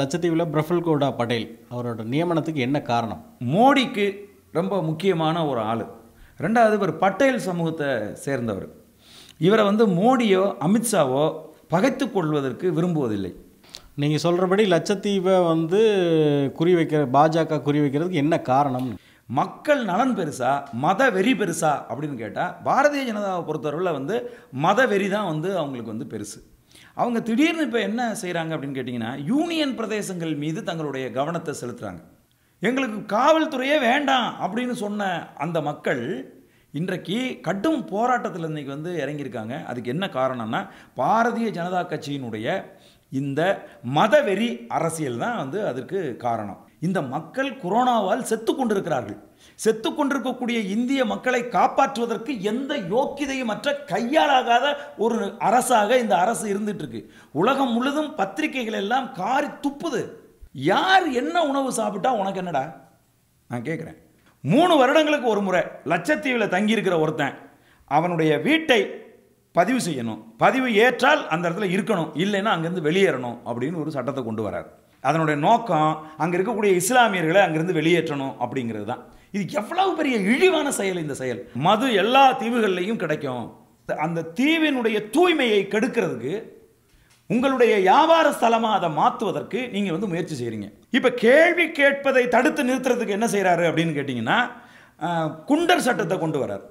லட்சத்தீவில் பிரஃபுல் கோடா படேல் அவரோட நியமனத்துக்கு என்ன காரணம் மோடிக்கு ரொம்ப முக்கியமான ஒரு ஆள் ரெண்டாவது இவர் பட்டேல் சமூகத்தை சேர்ந்தவர் இவரை வந்து மோடியோ அமித்ஷாவோ பகைத்து கொள்வதற்கு விரும்புவதில்லை நீங்கள் சொல்கிறபடி லட்சத்தீவை வந்து குறி வைக்கிற பாஜக குறி வைக்கிறதுக்கு என்ன காரணம் மக்கள் நலன் பெருசா மத வெறி பெருசா அப்படின்னு கேட்டால் பாரதிய ஜனதாவை பொறுத்தவரையில் வந்து மத வெறி தான் வந்து அவங்களுக்கு வந்து பெருசு அவங்க திடீர்னு இப்போ என்ன செய்கிறாங்க அப்படின்னு கேட்டிங்கன்னா யூனியன் பிரதேசங்கள் மீது தங்களுடைய கவனத்தை செலுத்துகிறாங்க எங்களுக்கு காவல்துறையே வேண்டாம் அப்படின்னு சொன்ன அந்த மக்கள் இன்றைக்கு கடும் போராட்டத்தில் இன்றைக்கி வந்து இறங்கியிருக்காங்க அதுக்கு என்ன காரணம்னா பாரதிய ஜனதா கட்சியினுடைய இந்த மதவெறி அரசியல் தான் வந்து அதற்கு காரணம் இந்த மக்கள் கொரோனாவால் செத்து கொண்டிருக்கிறார்கள் செத்து கொண்டிருக்கக்கூடிய இந்திய மக்களை காப்பாற்றுவதற்கு எந்த யோக்கியதையும் அற்ற கையாளாகாத ஒரு அரசாக இந்த அரசு இருந்துட்டு இருக்கு உலகம் முழுதும் பத்திரிகைகள் எல்லாம் காரி துப்புது யார் என்ன உணவு சாப்பிட்டா உனக்கு என்னடா நான் கேட்குறேன் மூணு வருடங்களுக்கு ஒரு முறை லட்சத்தீவில் தங்கியிருக்கிற ஒருத்தன் அவனுடைய வீட்டை பதிவு செய்யணும் பதிவு ஏற்றால் அந்த இடத்துல இருக்கணும் இல்லைன்னா அங்கேருந்து வெளியேறணும் அப்படின்னு ஒரு சட்டத்தை கொண்டு வரார் அதனுடைய நோக்கம் அங்கே இருக்கக்கூடிய இஸ்லாமியர்களை அங்கேருந்து வெளியேற்றணும் அப்படிங்கிறது தான் இது எவ்வளவு பெரிய இழிவான செயல் இந்த செயல் மது எல்லா தீவுகள்லையும் கிடைக்கும் அந்த தீவினுடைய தூய்மையை கெடுக்கிறதுக்கு உங்களுடைய வியாபார ஸ்தலமாக அதை மாற்றுவதற்கு நீங்கள் வந்து முயற்சி செய்கிறீங்க இப்போ கேள்வி கேட்பதை தடுத்து நிறுத்துறதுக்கு என்ன செய்கிறாரு அப்படின்னு கேட்டிங்கன்னா குண்டர் சட்டத்தை கொண்டு வரார்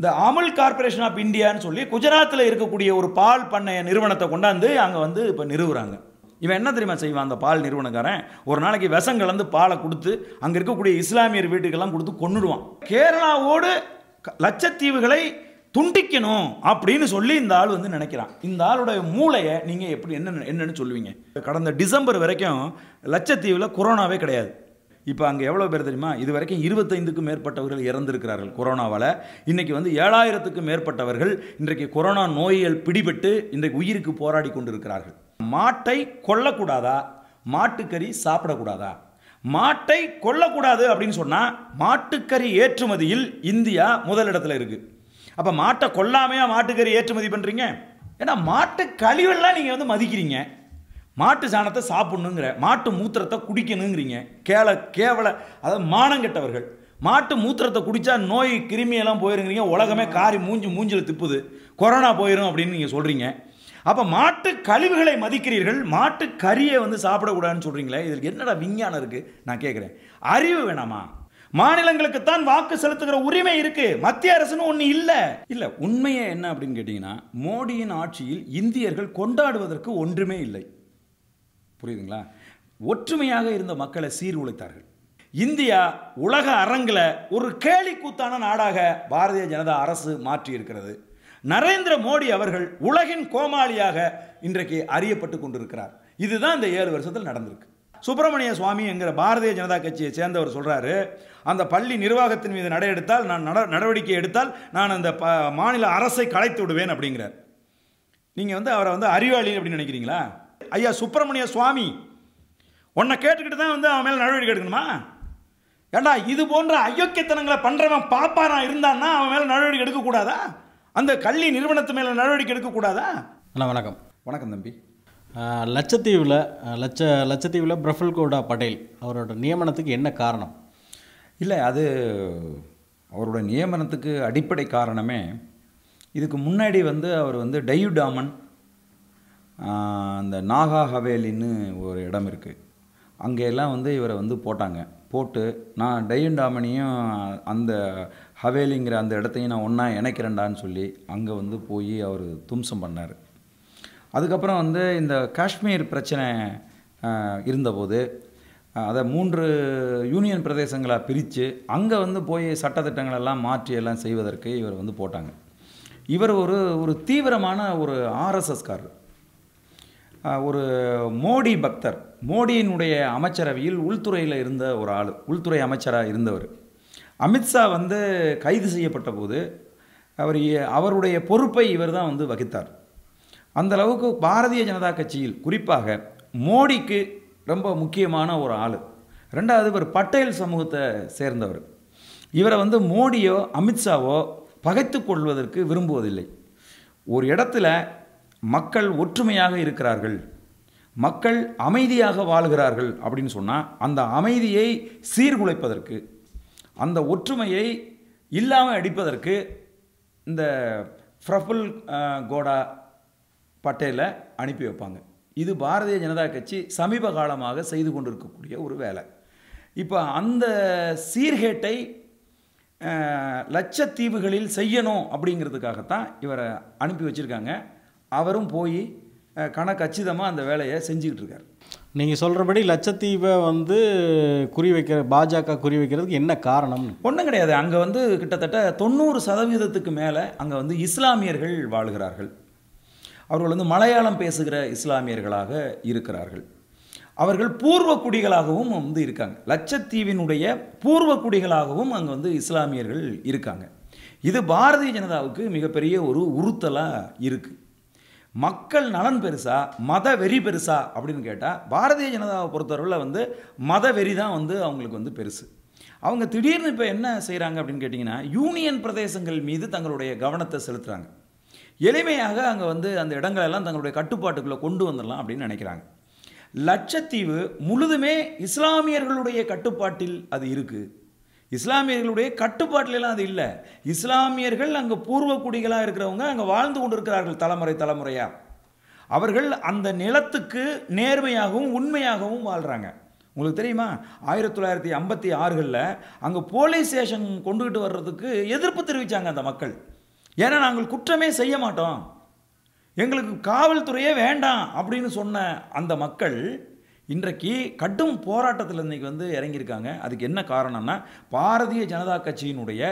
இந்த அமுல் கார்பரேஷன் ஆஃப் இந்தியான்னு சொல்லி குஜராத்தில் இருக்கக்கூடிய ஒரு பால் பண்ணைய நிறுவனத்தை கொண்டாந்து அங்கே வந்து இப்போ நிறுவுறாங்க இவன் என்ன தெரியுமா செய்வான் அந்த பால் நிறுவனக்காரன் ஒரு நாளைக்கு விஷம் கலந்து பாலை கொடுத்து அங்கே இருக்கக்கூடிய இஸ்லாமியர் வீட்டுக்கெல்லாம் கொடுத்து கொண்டுடுவான் கேரளாவோடு லட்சத்தீவுகளை துண்டிக்கணும் அப்படின்னு சொல்லி இந்த ஆள் வந்து நினைக்கிறான் இந்த ஆளுடைய மூளையை நீங்கள் எப்படி என்ன என்னன்னு சொல்லுவீங்க கடந்த டிசம்பர் வரைக்கும் லட்சத்தீவில் கொரோனாவே கிடையாது இப்போ அங்கே எவ்வளோ பேர் தெரியுமா இது வரைக்கும் இருபத்தைந்துக்கும் மேற்பட்டவர்கள் இறந்திருக்கிறார்கள் கொரோனாவால் இன்றைக்கி வந்து ஏழாயிரத்துக்கும் மேற்பட்டவர்கள் இன்றைக்கு கொரோனா நோய்கள் பிடிபட்டு இன்றைக்கு உயிருக்கு போராடி கொண்டிருக்கிறார்கள் மாட்டை கொல்லக்கூடாதா மாட்டுக்கறி சாப்பிடக்கூடாதா மாட்டை கொல்லக்கூடாது அப்படின்னு சொன்னால் மாட்டுக்கறி ஏற்றுமதியில் இந்தியா முதலிடத்தில் இருக்குது அப்போ மாட்டை கொல்லாமையா மாட்டுக்கறி ஏற்றுமதி பண்ணுறீங்க ஏன்னா மாட்டு கழிவெல்லாம் நீங்கள் வந்து மதிக்கிறீங்க மாட்டு சாணத்தை சாப்பிட்ணுங்கிற மாட்டு மூத்திரத்தை குடிக்கணுங்கிறீங்க கேள கேவல அதாவது மானங்கெட்டவர்கள் மாட்டு மூத்திரத்தை குடித்தா நோய் கிருமியெல்லாம் போயிருங்கிறீங்க உலகமே காரி மூஞ்சி மூஞ்சில் திப்புது கொரோனா போயிடும் அப்படின்னு நீங்கள் சொல்கிறீங்க அப்போ மாட்டு கழிவுகளை மதிக்கிறீர்கள் மாட்டு கறியை வந்து சாப்பிடக்கூடாதுன்னு சொல்கிறீங்களே இதற்கு என்னடா விஞ்ஞானம் இருக்குது நான் கேட்குறேன் அறிவு வேணாமா மாநிலங்களுக்கு தான் வாக்கு செலுத்துகிற உரிமை இருக்கு மத்திய அரசுன்னு ஒன்று இல்லை இல்லை உண்மையே என்ன அப்படின்னு கேட்டிங்கன்னா மோடியின் ஆட்சியில் இந்தியர்கள் கொண்டாடுவதற்கு ஒன்றுமே இல்லை புரியுதுங்களா ஒற்றுமையாக இருந்த மக்களை சீர்குலைத்தார்கள் இந்தியா உலக அரங்கில் ஒரு கேலி கூத்தான நாடாக பாரதிய ஜனதா அரசு மாற்றி இருக்கிறது நரேந்திர மோடி அவர்கள் உலகின் கோமாளியாக இன்றைக்கு அறியப்பட்டு கொண்டிருக்கிறார் இதுதான் இந்த ஏழு வருஷத்தில் நடந்திருக்கு சுப்பிரமணிய சுவாமி என்கிற பாரதிய ஜனதா கட்சியை சேர்ந்தவர் சொல்கிறாரு அந்த பள்ளி நிர்வாகத்தின் மீது நடை எடுத்தால் நான் நட நடவடிக்கை எடுத்தால் நான் அந்த ப மாநில அரசை கலைத்து விடுவேன் அப்படிங்கிறார் நீங்கள் வந்து அவரை வந்து அறிவாளி அப்படின்னு நினைக்கிறீங்களா ஐயா சுப்பிரமணிய சுவாமி உன்னை கேட்டுக்கிட்டு தான் வந்து அவன் மேலே நடவடிக்கை எடுக்கணுமா ஏண்டா இது போன்ற அயோக்கியத்தனங்களை பண்ணுறவன் பாப்பாரான் இருந்தான்னா அவன் மேலே நடவடிக்கை எடுக்கக்கூடாதா அந்த கல்வி நிறுவனத்து மேலே நடவடிக்கை எடுக்கக்கூடாதா அண்ணா வணக்கம் வணக்கம் தம்பி லட்சத்தீவில் லட்ச லட்சத்தீவில் பிரஃபுல் கோடா பட்டேல் அவரோட நியமனத்துக்கு என்ன காரணம் இல்லை அது அவரோட நியமனத்துக்கு அடிப்படை காரணமே இதுக்கு முன்னாடி வந்து அவர் வந்து டாமன் அந்த நாகா ஹவேலின்னு ஒரு இடம் இருக்குது அங்கெல்லாம் வந்து இவரை வந்து போட்டாங்க போட்டு நான் டையும் அந்த ஹவேலிங்கிற அந்த இடத்தையும் நான் ஒன்றா இணைக்கிறேன்டான்னு சொல்லி அங்கே வந்து போய் அவர் தும்சம் பண்ணார் அதுக்கப்புறம் வந்து இந்த காஷ்மீர் பிரச்சனை இருந்தபோது அதை மூன்று யூனியன் பிரதேசங்களாக பிரித்து அங்கே வந்து போய் எல்லாம் மாற்றி எல்லாம் செய்வதற்கு இவர் வந்து போட்டாங்க இவர் ஒரு ஒரு தீவிரமான ஒரு ஆர்எஸ்எஸ்காரர் ஒரு மோடி பக்தர் மோடியினுடைய அமைச்சரவையில் உள்துறையில் இருந்த ஒரு ஆள் உள்துறை அமைச்சராக இருந்தவர் அமித்ஷா வந்து கைது செய்யப்பட்ட போது அவர் அவருடைய பொறுப்பை இவர் தான் வந்து வகித்தார் அந்தளவுக்கு பாரதிய ஜனதா கட்சியில் குறிப்பாக மோடிக்கு ரொம்ப முக்கியமான ஒரு ஆள் ரெண்டாவது இவர் பட்டேல் சமூகத்தை சேர்ந்தவர் இவரை வந்து மோடியோ அமித்ஷாவோ பகைத்து கொள்வதற்கு விரும்புவதில்லை ஒரு இடத்துல மக்கள் ஒற்றுமையாக இருக்கிறார்கள் மக்கள் அமைதியாக வாழ்கிறார்கள் அப்படின்னு சொன்னால் அந்த அமைதியை சீர்குலைப்பதற்கு அந்த ஒற்றுமையை இல்லாமல் அடிப்பதற்கு இந்த ஃப்ரஃபுல் கோடா பட்டேலை அனுப்பி வைப்பாங்க இது பாரதிய ஜனதா கட்சி சமீப காலமாக செய்து கொண்டிருக்கக்கூடிய ஒரு வேலை இப்போ அந்த சீர்கேட்டை லட்சத்தீவுகளில் செய்யணும் அப்படிங்கிறதுக்காகத்தான் இவரை அனுப்பி வச்சுருக்காங்க அவரும் போய் கணக்கு அச்சிதமாக அந்த வேலையை செஞ்சுக்கிட்டு இருக்கார் நீங்கள் சொல்கிறபடி லட்சத்தீவை வந்து குறி வைக்கிற பாஜக குறி வைக்கிறதுக்கு என்ன காரணம் ஒன்றும் கிடையாது அங்கே வந்து கிட்டத்தட்ட தொண்ணூறு சதவீதத்துக்கு மேலே அங்கே வந்து இஸ்லாமியர்கள் வாழ்கிறார்கள் அவர்கள் வந்து மலையாளம் பேசுகிற இஸ்லாமியர்களாக இருக்கிறார்கள் அவர்கள் பூர்வ குடிகளாகவும் வந்து இருக்காங்க லட்சத்தீவினுடைய பூர்வ குடிகளாகவும் அங்கே வந்து இஸ்லாமியர்கள் இருக்காங்க இது பாரதிய ஜனதாவுக்கு மிகப்பெரிய ஒரு உறுத்தலாக இருக்குது மக்கள் நலன் பெருசா மத வெறி பெருசா அப்படின்னு கேட்டால் பாரதிய ஜனதாவை பொறுத்தவரையில் வந்து மத வெறி தான் வந்து அவங்களுக்கு வந்து பெருசு அவங்க திடீர்னு இப்போ என்ன செய்கிறாங்க அப்படின்னு கேட்டிங்கன்னா யூனியன் பிரதேசங்கள் மீது தங்களுடைய கவனத்தை செலுத்துகிறாங்க எளிமையாக அங்கே வந்து அந்த இடங்களெல்லாம் தங்களுடைய கட்டுப்பாட்டுக்குள்ளே கொண்டு வந்துடலாம் அப்படின்னு நினைக்கிறாங்க லட்சத்தீவு முழுதுமே இஸ்லாமியர்களுடைய கட்டுப்பாட்டில் அது இருக்குது இஸ்லாமியர்களுடைய கட்டுப்பாட்டிலலாம் அது இல்லை இஸ்லாமியர்கள் அங்கே பூர்வ குடிகளாக இருக்கிறவங்க அங்கே வாழ்ந்து கொண்டிருக்கிறார்கள் தலைமுறை தலைமுறையாக அவர்கள் அந்த நிலத்துக்கு நேர்மையாகவும் உண்மையாகவும் வாழ்கிறாங்க உங்களுக்கு தெரியுமா ஆயிரத்தி தொள்ளாயிரத்தி ஐம்பத்தி ஆறுகளில் அங்கே போலீஸ் ஸ்டேஷன் கொண்டுகிட்டு வர்றதுக்கு எதிர்ப்பு தெரிவித்தாங்க அந்த மக்கள் ஏன்னா நாங்கள் குற்றமே செய்ய மாட்டோம் எங்களுக்கு காவல்துறையே வேண்டாம் அப்படின்னு சொன்ன அந்த மக்கள் இன்றைக்கு கடும் போராட்டத்தில் இன்றைக்கி வந்து இறங்கியிருக்காங்க அதுக்கு என்ன காரணம்னா பாரதிய ஜனதா கட்சியினுடைய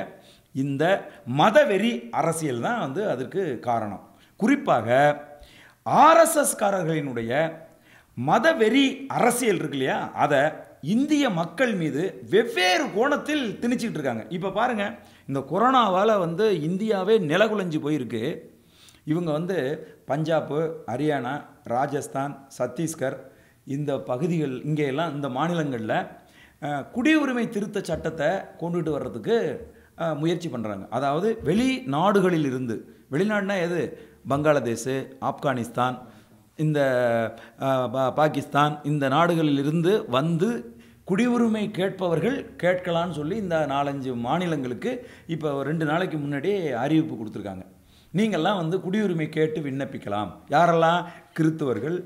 இந்த மதவெறி அரசியல் தான் வந்து அதற்கு காரணம் குறிப்பாக ஆர்எஸ்எஸ்காரர்களினுடைய மதவெறி அரசியல் இருக்கு இல்லையா அதை இந்திய மக்கள் மீது வெவ்வேறு கோணத்தில் திணிச்சிக்கிட்டு இருக்காங்க இப்போ பாருங்கள் இந்த கொரோனாவால் வந்து இந்தியாவே நிலகுலைஞ்சு போயிருக்கு இவங்க வந்து பஞ்சாப் ஹரியானா ராஜஸ்தான் சத்தீஸ்கர் இந்த பகுதிகள் இங்கேயெல்லாம் இந்த மாநிலங்களில் குடியுரிமை திருத்த சட்டத்தை கொண்டுட்டு வர்றதுக்கு முயற்சி பண்ணுறாங்க அதாவது வெளிநாடுகளில் இருந்து வெளிநாடுனா எது பங்களாதேஷ் ஆப்கானிஸ்தான் இந்த பாகிஸ்தான் இந்த நாடுகளில் இருந்து வந்து குடியுரிமை கேட்பவர்கள் கேட்கலான்னு சொல்லி இந்த நாலஞ்சு மாநிலங்களுக்கு இப்போ ரெண்டு நாளைக்கு முன்னாடி அறிவிப்பு கொடுத்துருக்காங்க நீங்கள்லாம் வந்து குடியுரிமை கேட்டு விண்ணப்பிக்கலாம் யாரெல்லாம் கிறித்துவர்கள்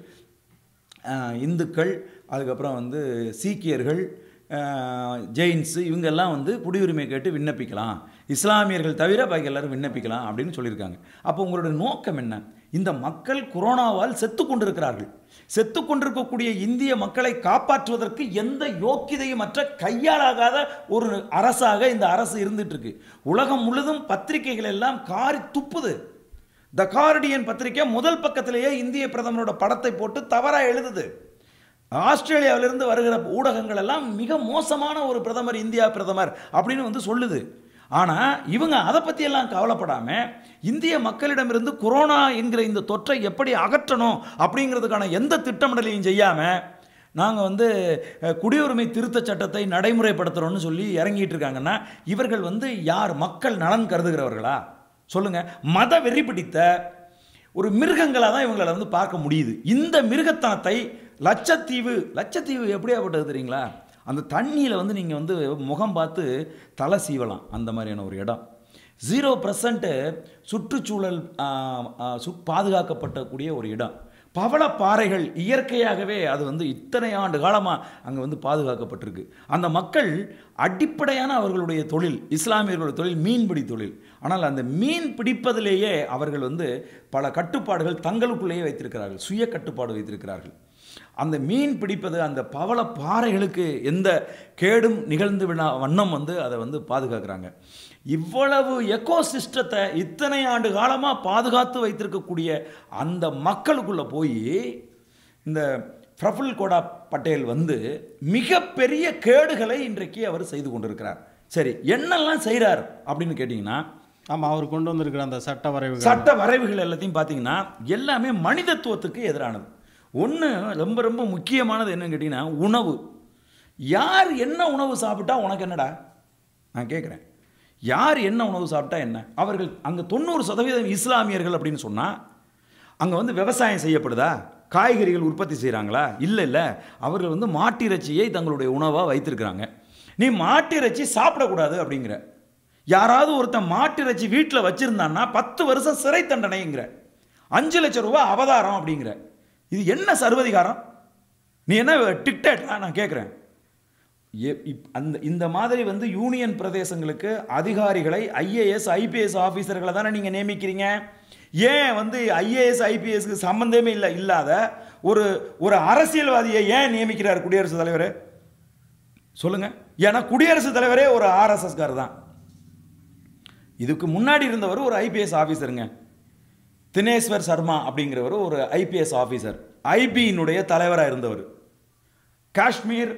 இந்துக்கள் அதுக்கப்புறம் வந்து சீக்கியர்கள் ஜெயின்ஸு இவங்கெல்லாம் வந்து குடியுரிமை கேட்டு விண்ணப்பிக்கலாம் இஸ்லாமியர்கள் தவிர பாக்கி எல்லோரும் விண்ணப்பிக்கலாம் அப்படின்னு சொல்லியிருக்காங்க அப்போ உங்களுடைய நோக்கம் என்ன இந்த மக்கள் கொரோனாவால் செத்து கொண்டிருக்கிறார்கள் செத்து கொண்டிருக்கக்கூடிய இந்திய மக்களை காப்பாற்றுவதற்கு எந்த யோக்கியதையும் மற்ற கையாளாகாத ஒரு அரசாக இந்த அரசு இருந்துகிட்ருக்கு உலகம் முழுதும் பத்திரிகைகள் எல்லாம் காரி துப்புது த கார்டியன் பத்திரிகை முதல் பக்கத்திலேயே இந்திய பிரதமரோட படத்தை போட்டு தவறாக எழுதுது ஆஸ்திரேலியாவிலிருந்து வருகிற ஊடகங்கள் எல்லாம் மிக மோசமான ஒரு பிரதமர் இந்தியா பிரதமர் அப்படின்னு வந்து சொல்லுது ஆனால் இவங்க அதை பற்றியெல்லாம் கவலைப்படாமல் இந்திய மக்களிடமிருந்து கொரோனா என்கிற இந்த தொற்றை எப்படி அகற்றணும் அப்படிங்கிறதுக்கான எந்த திட்டமிடலையும் செய்யாமல் நாங்கள் வந்து குடியுரிமை திருத்த சட்டத்தை நடைமுறைப்படுத்துகிறோன்னு சொல்லி இறங்கிட்டு இருக்காங்கன்னா இவர்கள் வந்து யார் மக்கள் நலன் கருதுகிறவர்களா சொல்லுங்கள் மத வெறி பிடித்த ஒரு மிருகங்களாக தான் இவங்களை வந்து பார்க்க முடியுது இந்த மிருகத்தனத்தை லட்சத்தீவு லட்சத்தீவு எப்படியாப்பட்டது தெரியுங்களா அந்த தண்ணியில் வந்து நீங்கள் வந்து முகம் பார்த்து தலை சீவலாம் அந்த மாதிரியான ஒரு இடம் ஜீரோ பர்சன்ட்டு சுற்றுச்சூழல் பாதுகாக்கப்பட்டக்கூடிய ஒரு இடம் பவளப்பாறைகள் இயற்கையாகவே அது வந்து இத்தனை ஆண்டு காலமாக அங்கே வந்து பாதுகாக்கப்பட்டிருக்கு அந்த மக்கள் அடிப்படையான அவர்களுடைய தொழில் இஸ்லாமியர்களுடைய தொழில் மீன்பிடி தொழில் ஆனால் அந்த மீன் பிடிப்பதிலேயே அவர்கள் வந்து பல கட்டுப்பாடுகள் தங்களுக்குள்ளேயே வைத்திருக்கிறார்கள் சுய கட்டுப்பாடு வைத்திருக்கிறார்கள் அந்த மீன் பிடிப்பது அந்த பவள பாறைகளுக்கு எந்த கேடும் நிகழ்ந்து விழா வண்ணம் வந்து அதை வந்து பாதுகாக்கிறாங்க இவ்வளவு எக்கோ சிஸ்டத்தை இத்தனை ஆண்டு காலமாக பாதுகாத்து வைத்திருக்கக்கூடிய அந்த மக்களுக்குள்ளே போய் இந்த பிரபுல் கோடா பட்டேல் வந்து மிகப்பெரிய கேடுகளை இன்றைக்கு அவர் செய்து கொண்டிருக்கிறார் சரி என்னெல்லாம் செய்கிறார் அப்படின்னு கேட்டிங்கன்னா ஆமாம் அவர் கொண்டு வந்திருக்கிற அந்த சட்ட வரைவு சட்ட வரைவுகள் எல்லாத்தையும் பார்த்தீங்கன்னா எல்லாமே மனிதத்துவத்துக்கு எதிரானது ஒன்று ரொம்ப ரொம்ப முக்கியமானது என்னன்னு கேட்டிங்கன்னா உணவு யார் என்ன உணவு சாப்பிட்டா உனக்கு என்னடா நான் கேட்குறேன் யார் என்ன உணவு சாப்பிட்டா என்ன அவர்கள் அங்கே தொண்ணூறு சதவீதம் இஸ்லாமியர்கள் அப்படின்னு சொன்னால் அங்கே வந்து விவசாயம் செய்யப்படுதா காய்கறிகள் உற்பத்தி செய்கிறாங்களா இல்லை இல்லை அவர்கள் வந்து மாட்டிறச்சியை தங்களுடைய உணவாக வைத்திருக்கிறாங்க நீ மாட்டிறைச்சி சாப்பிடக்கூடாது அப்படிங்கிற யாராவது ஒருத்தன் மாட்டிறச்சி வீட்டில் வச்சுருந்தான்னா பத்து வருஷம் சிறை தண்டனைங்கிற அஞ்சு லட்சம் ரூபா அவதாரம் அப்படிங்கிற இது என்ன சர்வதிகாரம் நீ என்ன டிக்டேட்டா நான் கேட்குறேன் அந்த இந்த மாதிரி வந்து யூனியன் பிரதேசங்களுக்கு அதிகாரிகளை ஐஏஎஸ் ஐபிஎஸ் ஆஃபீஸர்களை தானே நீங்கள் நியமிக்கிறீங்க ஏன் வந்து ஐஏஎஸ் ஐபிஎஸ்க்கு சம்மந்தமே இல்லை இல்லாத ஒரு ஒரு அரசியல்வாதியை ஏன் நியமிக்கிறார் குடியரசுத் தலைவர் சொல்லுங்கள் ஏன்னா குடியரசுத் தலைவரே ஒரு ஆர்எஸ்எஸ்கார் தான் இதுக்கு முன்னாடி இருந்தவர் ஒரு ஐபிஎஸ் ஆஃபீஸருங்க தினேஸ்வர் சர்மா அப்படிங்கிறவர் ஒரு ஐபிஎஸ் ஆஃபீஸர் ஐபியினுடைய தலைவராக இருந்தவர் காஷ்மீர்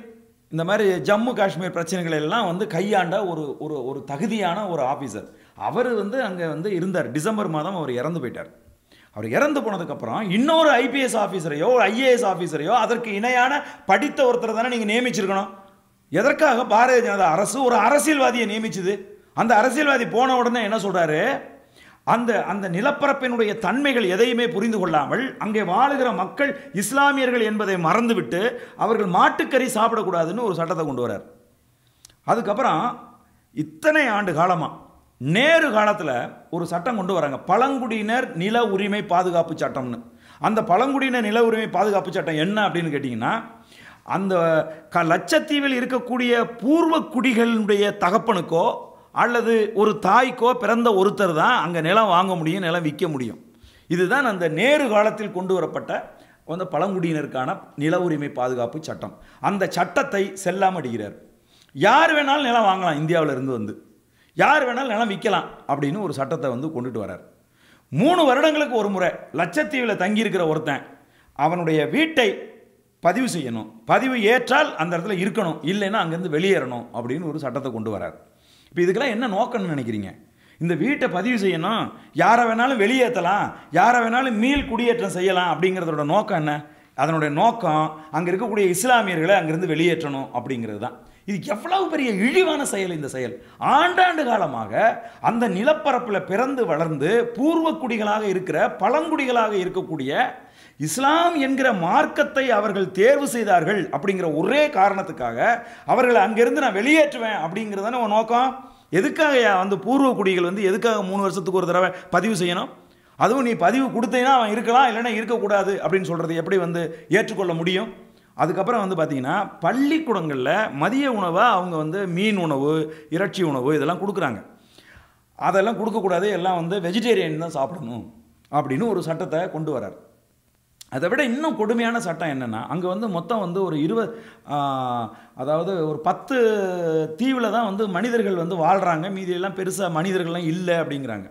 இந்த மாதிரி ஜம்மு காஷ்மீர் பிரச்சனைகள் எல்லாம் வந்து கையாண்ட ஒரு ஒரு ஒரு தகுதியான ஒரு ஆஃபீஸர் அவர் வந்து அங்கே வந்து இருந்தார் டிசம்பர் மாதம் அவர் இறந்து போயிட்டார் அவர் இறந்து போனதுக்கப்புறம் இன்னொரு ஐபிஎஸ் ஆஃபீஸரையோ ஐஏஎஸ் ஆஃபீஸரையோ அதற்கு இணையான படித்த ஒருத்தரை தானே நீங்கள் நியமிச்சிருக்கணும் எதற்காக பாரதிய ஜனதா அரசு ஒரு அரசியல்வாதியை நியமிச்சுது அந்த அரசியல்வாதி போன உடனே என்ன சொல்கிறாரு அந்த அந்த நிலப்பரப்பினுடைய தன்மைகள் எதையுமே புரிந்து கொள்ளாமல் அங்கே வாழுகிற மக்கள் இஸ்லாமியர்கள் என்பதை மறந்துவிட்டு அவர்கள் மாட்டுக்கறி சாப்பிடக்கூடாதுன்னு ஒரு சட்டத்தை கொண்டு வரார் அதுக்கப்புறம் இத்தனை ஆண்டு காலமாக நேரு காலத்தில் ஒரு சட்டம் கொண்டு வராங்க பழங்குடியினர் நில உரிமை பாதுகாப்பு சட்டம்னு அந்த பழங்குடியினர் நில உரிமை பாதுகாப்பு சட்டம் என்ன அப்படின்னு கேட்டிங்கன்னா அந்த க லட்சத்தீவில் இருக்கக்கூடிய பூர்வ குடிகளினுடைய தகப்பனுக்கோ அல்லது ஒரு தாய்க்கோ பிறந்த ஒருத்தர் தான் அங்கே நிலம் வாங்க முடியும் நிலம் விற்க முடியும் இதுதான் அந்த நேரு காலத்தில் கொண்டு வரப்பட்ட அந்த பழங்குடியினருக்கான நில உரிமை பாதுகாப்பு சட்டம் அந்த சட்டத்தை செல்லாமடுகிறார் யார் வேணாலும் நிலம் வாங்கலாம் இந்தியாவில் இருந்து வந்து யார் வேணாலும் நிலம் விற்கலாம் அப்படின்னு ஒரு சட்டத்தை வந்து கொண்டுட்டு வரார் மூணு வருடங்களுக்கு ஒரு முறை லட்சத்தீவில் தங்கியிருக்கிற ஒருத்தன் அவனுடைய வீட்டை பதிவு செய்யணும் பதிவு ஏற்றால் அந்த இடத்துல இருக்கணும் இல்லைன்னா அங்கேருந்து வெளியேறணும் அப்படின்னு ஒரு சட்டத்தை கொண்டு வரார் இப்போ இதுக்கெல்லாம் என்ன நோக்கம்னு நினைக்கிறீங்க இந்த வீட்டை பதிவு செய்யணும் யாரை வேணாலும் வெளியேற்றலாம் யாரை வேணாலும் மீள் குடியேற்றம் செய்யலாம் அப்படிங்கிறதோட நோக்கம் என்ன அதனுடைய நோக்கம் அங்கே இருக்கக்கூடிய இஸ்லாமியர்களை அங்கேருந்து வெளியேற்றணும் அப்படிங்கிறது தான் இது எவ்வளவு பெரிய இழிவான செயல் இந்த செயல் ஆண்டாண்டு காலமாக அந்த நிலப்பரப்பில் பிறந்து வளர்ந்து பூர்வக்குடிகளாக இருக்கிற பழங்குடிகளாக இருக்கக்கூடிய இஸ்லாம் என்கிற மார்க்கத்தை அவர்கள் தேர்வு செய்தார்கள் அப்படிங்கிற ஒரே காரணத்துக்காக அவர்களை அங்கேருந்து நான் வெளியேற்றுவேன் அப்படிங்கிறதான ஒரு நோக்கம் எதுக்காக வந்து பூர்வ குடிகள் வந்து எதுக்காக மூணு வருஷத்துக்கு ஒரு தடவை பதிவு செய்யணும் அதுவும் நீ பதிவு கொடுத்தீங்கன்னா அவன் இருக்கலாம் இல்லைன்னா இருக்கக்கூடாது அப்படின்னு சொல்கிறது எப்படி வந்து ஏற்றுக்கொள்ள முடியும் அதுக்கப்புறம் வந்து பார்த்திங்கன்னா பள்ளிக்கூடங்களில் மதிய உணவாக அவங்க வந்து மீன் உணவு இறைச்சி உணவு இதெல்லாம் கொடுக்குறாங்க அதெல்லாம் கொடுக்கக்கூடாது எல்லாம் வந்து வெஜிடேரியன் தான் சாப்பிடணும் அப்படின்னு ஒரு சட்டத்தை கொண்டு வரார் அதை விட இன்னும் கொடுமையான சட்டம் என்னென்னா அங்கே வந்து மொத்தம் வந்து ஒரு இருபது அதாவது ஒரு பத்து தீவில் தான் வந்து மனிதர்கள் வந்து வாழ்கிறாங்க மீதியெல்லாம் பெருசாக மனிதர்கள்லாம் இல்லை அப்படிங்கிறாங்க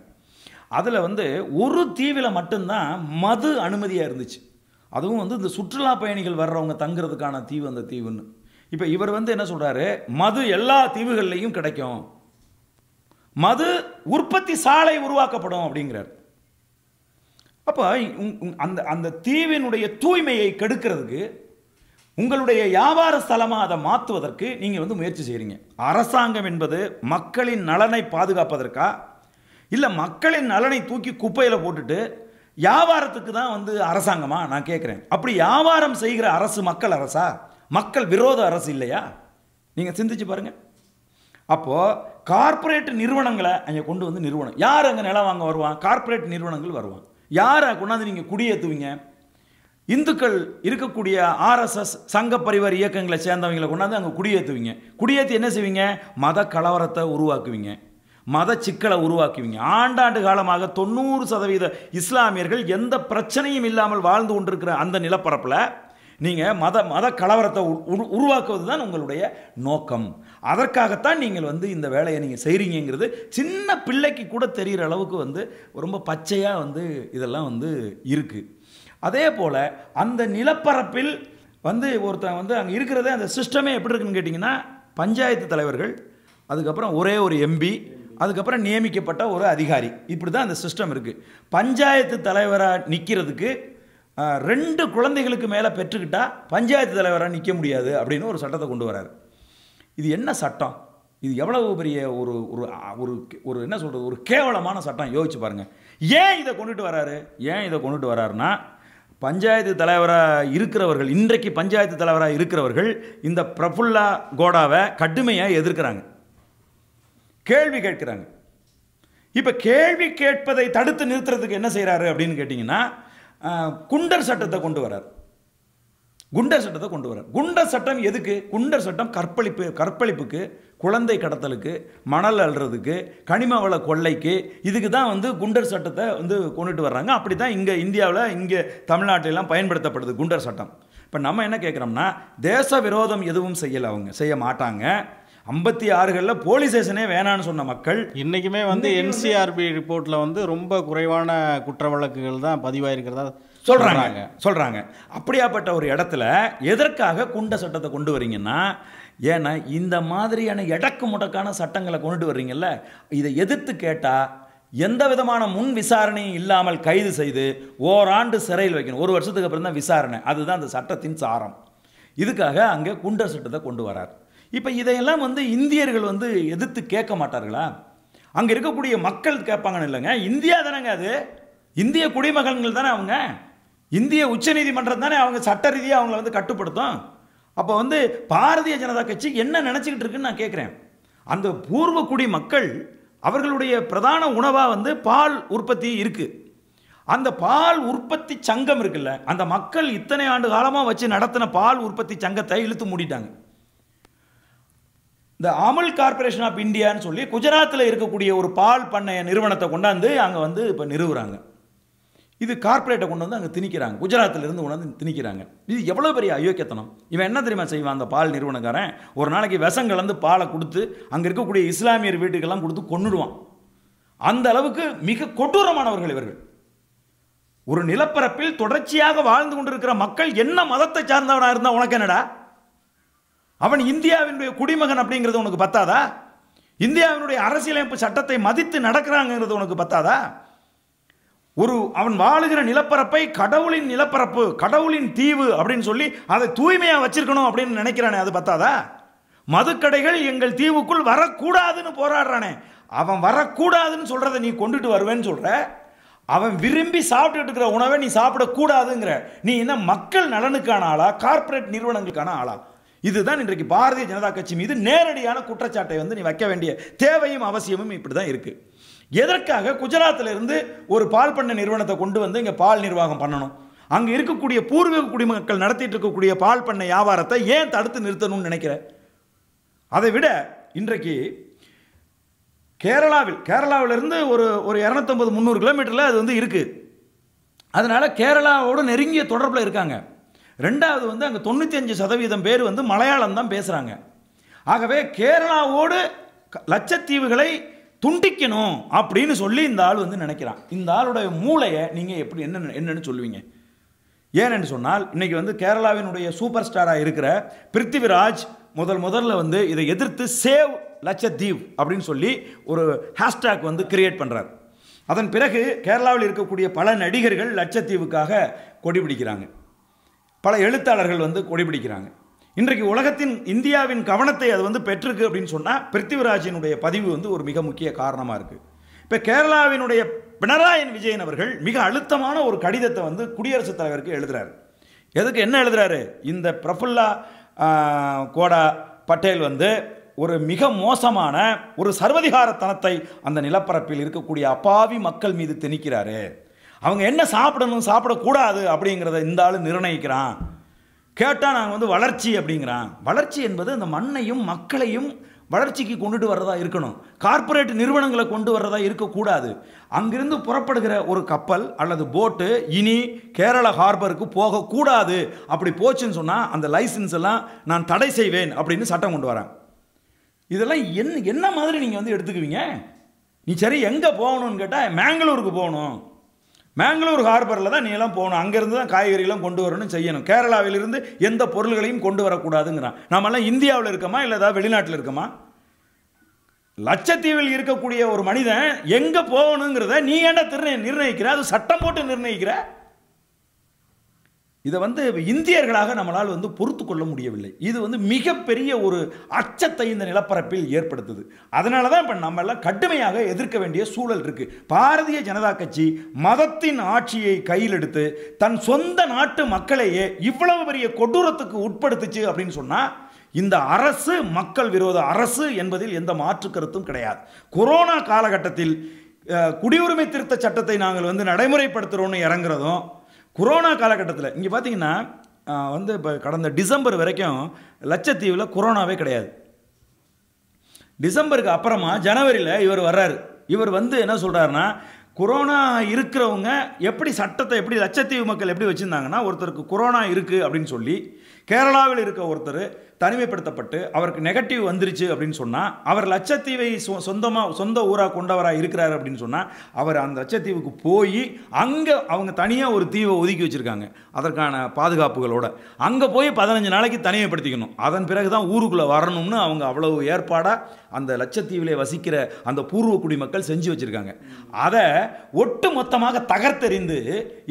அதில் வந்து ஒரு தீவில் மட்டும்தான் மது அனுமதியாக இருந்துச்சு அதுவும் வந்து இந்த சுற்றுலா பயணிகள் வர்றவங்க தங்குறதுக்கான தீவு அந்த தீவுன்னு இப்போ இவர் வந்து என்ன சொல்கிறாரு மது எல்லா தீவுகள்லேயும் கிடைக்கும் மது உற்பத்தி சாலை உருவாக்கப்படும் அப்படிங்கிறார் அப்போ அந்த அந்த தீவினுடைய தூய்மையை கெடுக்கிறதுக்கு உங்களுடைய வியாபார ஸ்தலமாக அதை மாற்றுவதற்கு நீங்கள் வந்து முயற்சி செய்கிறீங்க அரசாங்கம் என்பது மக்களின் நலனை பாதுகாப்பதற்கா இல்லை மக்களின் நலனை தூக்கி குப்பையில் போட்டுட்டு வியாபாரத்துக்கு தான் வந்து அரசாங்கமா நான் கேட்குறேன் அப்படி வியாபாரம் செய்கிற அரசு மக்கள் அரசா மக்கள் விரோத அரசு இல்லையா நீங்கள் சிந்திச்சு பாருங்கள் அப்போது கார்பரேட் நிறுவனங்களை அங்கே கொண்டு வந்து நிறுவனம் யார் அங்கே நிலம் வாங்க வருவான் கார்ப்பரேட் நிறுவனங்கள் வருவான் யாரை கொண்டாந்து நீங்கள் குடியேற்றுவீங்க இந்துக்கள் இருக்கக்கூடிய ஆர்எஸ்எஸ் சங்க பரிவார் இயக்கங்களை சேர்ந்தவங்களை கொண்டாந்து அங்கே குடியேற்றுவீங்க குடியேற்றி என்ன செய்வீங்க மத கலவரத்தை உருவாக்குவீங்க மத சிக்கலை உருவாக்குவீங்க ஆண்டாண்டு காலமாக தொண்ணூறு சதவீத இஸ்லாமியர்கள் எந்த பிரச்சனையும் இல்லாமல் வாழ்ந்து கொண்டிருக்கிற அந்த நிலப்பரப்பில் நீங்கள் மத மத கலவரத்தை உருவாக்குவது தான் உங்களுடைய நோக்கம் அதற்காகத்தான் நீங்கள் வந்து இந்த வேலையை நீங்கள் செய்கிறீங்கிறது சின்ன பிள்ளைக்கு கூட தெரிகிற அளவுக்கு வந்து ரொம்ப பச்சையாக வந்து இதெல்லாம் வந்து இருக்குது அதே போல் அந்த நிலப்பரப்பில் வந்து ஒருத்தன் வந்து அங்கே இருக்கிறதே அந்த சிஸ்டமே எப்படி இருக்குன்னு கேட்டிங்கன்னா பஞ்சாயத்து தலைவர்கள் அதுக்கப்புறம் ஒரே ஒரு எம்பி அதுக்கப்புறம் நியமிக்கப்பட்ட ஒரு அதிகாரி இப்படி தான் அந்த சிஸ்டம் இருக்குது பஞ்சாயத்து தலைவராக நிற்கிறதுக்கு ரெண்டு குழந்தைகளுக்கு மேலே பெற்றுக்கிட்டால் பஞ்சாயத்து தலைவராக நிற்க முடியாது அப்படின்னு ஒரு சட்டத்தை கொண்டு வரார் இது என்ன சட்டம் இது எவ்வளவு பெரிய ஒரு ஒரு ஒரு ஒரு என்ன சொல்கிறது ஒரு கேவலமான சட்டம் யோசிச்சு பாருங்கள் ஏன் இதை கொண்டுட்டு வராரு ஏன் இதை கொண்டுட்டு வராருன்னா பஞ்சாயத்து தலைவராக இருக்கிறவர்கள் இன்றைக்கு பஞ்சாயத்து தலைவராக இருக்கிறவர்கள் இந்த பிரஃபுல்லா கோடாவை கடுமையாக எதிர்க்கிறாங்க கேள்வி கேட்குறாங்க இப்போ கேள்வி கேட்பதை தடுத்து நிறுத்துறதுக்கு என்ன செய்கிறாரு அப்படின்னு கேட்டிங்கன்னா குண்டர் சட்டத்தை கொண்டு வரார் குண்டர் சட்டத்தை கொண்டு வரார் குண்டர் சட்டம் எதுக்கு குண்டர் சட்டம் கற்பழிப்பு கற்பழிப்புக்கு குழந்தை கடத்தலுக்கு மணல் அல்றதுக்கு கனிம வள கொள்ளைக்கு இதுக்கு தான் வந்து குண்டர் சட்டத்தை வந்து கொண்டுட்டு வர்றாங்க அப்படி தான் இங்கே இந்தியாவில் இங்கே தமிழ்நாட்டிலாம் பயன்படுத்தப்படுது குண்டர் சட்டம் இப்போ நம்ம என்ன கேட்குறோம்னா தேச விரோதம் எதுவும் செய்யலை அவங்க செய்ய மாட்டாங்க ஐம்பத்தி ஆறுகளில் போலீஸ் ஸ்டேஷனே வேணான்னு சொன்ன மக்கள் இன்றைக்குமே வந்து என்சிஆர்பி ரிப்போர்ட்டில் வந்து ரொம்ப குறைவான குற்ற வழக்குகள் தான் பதிவாயிருக்கிறதா சொல்கிறாங்க சொல்கிறாங்க அப்படியாப்பட்ட ஒரு இடத்துல எதற்காக குண்ட சட்டத்தை கொண்டு வரீங்கன்னா ஏன்னா இந்த மாதிரியான இடக்கு முடக்கான சட்டங்களை கொண்டுட்டு வர்றீங்கல்ல இதை எதிர்த்து கேட்டால் எந்த விதமான முன் விசாரணையும் இல்லாமல் கைது செய்து ஓராண்டு சிறையில் வைக்கணும் ஒரு வருஷத்துக்கு அப்புறம் தான் விசாரணை அதுதான் அந்த சட்டத்தின் சாரம் இதுக்காக அங்கே குண்டர் சட்டத்தை கொண்டு வரார் இப்போ இதையெல்லாம் வந்து இந்தியர்கள் வந்து எதிர்த்து கேட்க மாட்டார்களா அங்கே இருக்கக்கூடிய மக்கள் கேட்பாங்கன்னு இல்லைங்க இந்தியா தானேங்க அது இந்திய குடிமகன்கள் தானே அவங்க இந்திய உச்சநீதிமன்றம் தானே அவங்க சட்ட ரீதியாக அவங்கள வந்து கட்டுப்படுத்தும் அப்போ வந்து பாரதிய ஜனதா கட்சி என்ன நினச்சிக்கிட்டு இருக்குன்னு நான் கேட்குறேன் அந்த பூர்வக்குடி மக்கள் அவர்களுடைய பிரதான உணவாக வந்து பால் உற்பத்தி இருக்குது அந்த பால் உற்பத்தி சங்கம் இருக்குல்ல அந்த மக்கள் இத்தனை ஆண்டு காலமாக வச்சு நடத்தின பால் உற்பத்தி சங்கத்தை இழுத்து மூடிட்டாங்க இந்த அமுல் கார்பரேஷன் ஆஃப் இந்தியான்னு சொல்லி குஜராத்தில் இருக்கக்கூடிய ஒரு பால் பண்ணைய நிறுவனத்தை கொண்டாந்து அங்கே வந்து இப்போ நிறுவுறாங்க இது கார்ப்பரேட்டை கொண்டு வந்து அங்கே திணிக்கிறாங்க குஜராத்திலிருந்து வந்து திணிக்கிறாங்க இது எவ்வளோ பெரிய அயோக்கியத்தனம் இவன் என்ன தெரியுமா செய்வான் அந்த பால் நிறுவனக்காரன் ஒரு நாளைக்கு விஷம் கலந்து பாலை கொடுத்து அங்கே இருக்கக்கூடிய இஸ்லாமியர் வீட்டுக்கெல்லாம் கொடுத்து கொண்டுடுவான் அந்த அளவுக்கு மிக கொடூரமானவர்கள் இவர்கள் ஒரு நிலப்பரப்பில் தொடர்ச்சியாக வாழ்ந்து கொண்டிருக்கிற மக்கள் என்ன மதத்தை சார்ந்தவனாக இருந்தால் உனக்கு என்னடா அவன் இந்தியாவினுடைய குடிமகன் அப்படிங்கிறது உனக்கு பத்தாதா இந்தியாவினுடைய அரசியலமைப்பு சட்டத்தை மதித்து நடக்கிறாங்கிறது உனக்கு பத்தாதா ஒரு அவன் வாழுகிற நிலப்பரப்பை கடவுளின் நிலப்பரப்பு கடவுளின் தீவு அப்படின்னு சொல்லி அதை தூய்மையாக வச்சிருக்கணும் அப்படின்னு நினைக்கிறானே அது பத்தாதா மதுக்கடைகள் எங்கள் தீவுக்குள் வரக்கூடாதுன்னு போராடுறானே அவன் வரக்கூடாதுன்னு சொல்கிறத நீ கொண்டுட்டு வருவேன்னு சொல்கிற அவன் விரும்பி சாப்பிட்டுட்டு இருக்கிற உணவை நீ சாப்பிடக்கூடாதுங்கிற நீ என்ன மக்கள் நலனுக்கான ஆளா கார்ப்பரேட் நிறுவனங்களுக்கான ஆளா இதுதான் இன்றைக்கு பாரதிய ஜனதா கட்சி மீது நேரடியான குற்றச்சாட்டை வந்து நீ வைக்க வேண்டிய தேவையும் அவசியமும் இப்படி தான் இருக்குது எதற்காக குஜராத்திலிருந்து ஒரு பால் பண்ண நிறுவனத்தை கொண்டு வந்து இங்கே பால் நிர்வாகம் பண்ணணும் அங்கே இருக்கக்கூடிய பூர்வீக குடிமக்கள் நடத்திட்டு இருக்கக்கூடிய பால் பண்ண வியாபாரத்தை ஏன் தடுத்து நிறுத்தணும்னு நினைக்கிற அதை விட இன்றைக்கு கேரளாவில் கேரளாவிலிருந்து ஒரு ஒரு இரநூத்தம்பது முந்நூறு கிலோமீட்டரில் அது வந்து இருக்குது அதனால் கேரளாவோடு நெருங்கிய தொடர்பில் இருக்காங்க ரெண்டாவது வந்து அங்கே தொண்ணூற்றி சதவீதம் பேர் வந்து மலையாளம் தான் பேசுகிறாங்க ஆகவே கேரளாவோடு லட்சத்தீவுகளை துண்டிக்கணும் அப்படின்னு சொல்லி இந்த ஆள் வந்து நினைக்கிறான் இந்த ஆளுடைய மூளையை நீங்கள் எப்படி என்ன என்னன்னு சொல்லுவீங்க ஏனென்னு சொன்னால் இன்றைக்கி வந்து கேரளாவினுடைய சூப்பர் ஸ்டாராக இருக்கிற பிருத்திவிராஜ் முதல் முதல்ல வந்து இதை எதிர்த்து சேவ் லட்சத்தீவ் அப்படின்னு சொல்லி ஒரு ஹேஷ்டேக் வந்து கிரியேட் பண்ணுறார் அதன் பிறகு கேரளாவில் இருக்கக்கூடிய பல நடிகர்கள் லட்சத்தீவுக்காக கொடி பிடிக்கிறாங்க பல எழுத்தாளர்கள் வந்து கொடிபிடிக்கிறாங்க இன்றைக்கு உலகத்தின் இந்தியாவின் கவனத்தை அது வந்து பெற்றிருக்கு அப்படின்னு சொன்னால் பிருத்திவிராஜினுடைய பதிவு வந்து ஒரு மிக முக்கிய காரணமாக இருக்குது இப்போ கேரளாவினுடைய பினராயன் விஜயன் அவர்கள் மிக அழுத்தமான ஒரு கடிதத்தை வந்து குடியரசுத் தலைவருக்கு எழுதுகிறாரு எதுக்கு என்ன எழுதுகிறாரு இந்த பிரஃபுல்லா கோடா பட்டேல் வந்து ஒரு மிக மோசமான ஒரு சர்வதிகாரத்தனத்தை அந்த நிலப்பரப்பில் இருக்கக்கூடிய அப்பாவி மக்கள் மீது திணிக்கிறாரு அவங்க என்ன சாப்பிடணும் சாப்பிடக்கூடாது அப்படிங்கிறத இந்த ஆள் நிர்ணயிக்கிறான் கேட்டால் நாங்கள் வந்து வளர்ச்சி அப்படிங்கிறான் வளர்ச்சி என்பது அந்த மண்ணையும் மக்களையும் வளர்ச்சிக்கு கொண்டுட்டு வர்றதா இருக்கணும் கார்ப்பரேட் நிறுவனங்களை கொண்டு வர்றதா இருக்கக்கூடாது அங்கிருந்து புறப்படுகிற ஒரு கப்பல் அல்லது போட்டு இனி கேரள ஹார்பருக்கு போகக்கூடாது அப்படி போச்சுன்னு சொன்னால் அந்த லைசன்ஸ் எல்லாம் நான் தடை செய்வேன் அப்படின்னு சட்டம் கொண்டு வரேன் இதெல்லாம் என் என்ன மாதிரி நீங்கள் வந்து எடுத்துக்குவீங்க நீ சரி எங்கே போகணும்னு கேட்டால் மேங்களூருக்கு போகணும் மேங்களூர் ஹார்பரில் தான் நீ எல்லாம் போகணும் அங்கேருந்து தான் காய்கறிகளும் கொண்டு வரணும்னு செய்யணும் கேரளாவிலிருந்து எந்த பொருள்களையும் கொண்டு வரக்கூடாதுங்கிறான் நம்மெல்லாம் இந்தியாவில் இருக்கோமா இல்லை ஏதாவது வெளிநாட்டில் இருக்கோமா லட்சத்தீவில் இருக்கக்கூடிய ஒரு மனிதன் எங்கே போகணுங்கிறத நீ ஏன்டா நிர்ணயிக்கிற அது சட்டம் போட்டு நிர்ணயிக்கிற இதை வந்து இந்தியர்களாக நம்மளால் வந்து பொறுத்து கொள்ள முடியவில்லை இது வந்து மிகப்பெரிய ஒரு அச்சத்தை இந்த நிலப்பரப்பில் ஏற்படுத்துது அதனால தான் இப்போ நம்ம எல்லாம் கடுமையாக எதிர்க்க வேண்டிய சூழல் இருக்குது பாரதிய ஜனதா கட்சி மதத்தின் ஆட்சியை கையில் எடுத்து தன் சொந்த நாட்டு மக்களையே இவ்வளவு பெரிய கொடூரத்துக்கு உட்படுத்துச்சு அப்படின்னு சொன்னால் இந்த அரசு மக்கள் விரோத அரசு என்பதில் எந்த மாற்று கருத்தும் கிடையாது கொரோனா காலகட்டத்தில் குடியுரிமை திருத்த சட்டத்தை நாங்கள் வந்து நடைமுறைப்படுத்துகிறோன்னு இறங்குறதும் கொரோனா காலகட்டத்தில் இங்கே பார்த்தீங்கன்னா வந்து இப்போ கடந்த டிசம்பர் வரைக்கும் லட்சத்தீவில் கொரோனாவே கிடையாது டிசம்பருக்கு அப்புறமா ஜனவரியில் இவர் வர்றாரு இவர் வந்து என்ன சொல்கிறாருன்னா கொரோனா இருக்கிறவங்க எப்படி சட்டத்தை எப்படி லட்சத்தீவு மக்கள் எப்படி வச்சுருந்தாங்கன்னா ஒருத்தருக்கு கொரோனா இருக்குது அப்படின்னு சொல்லி கேரளாவில் இருக்க ஒருத்தர் தனிமைப்படுத்தப்பட்டு அவருக்கு நெகட்டிவ் வந்துருச்சு அப்படின்னு சொன்னால் அவர் லட்சத்தீவை சொந்தமாக சொந்த ஊராக கொண்டவராக இருக்கிறார் அப்படின்னு சொன்னால் அவர் அந்த லட்சத்தீவுக்கு போய் அங்கே அவங்க தனியாக ஒரு தீவை ஒதுக்கி வச்சுருக்காங்க அதற்கான பாதுகாப்புகளோடு அங்கே போய் பதினஞ்சு நாளைக்கு தனிமைப்படுத்திக்கணும் அதன் பிறகு தான் ஊருக்குள்ளே வரணும்னு அவங்க அவ்வளவு ஏற்பாடாக அந்த லட்சத்தீவிலே வசிக்கிற அந்த பூர்வ குடிமக்கள் செஞ்சு வச்சுருக்காங்க அதை ஒட்டு மொத்தமாக தகர்த்தெறிந்து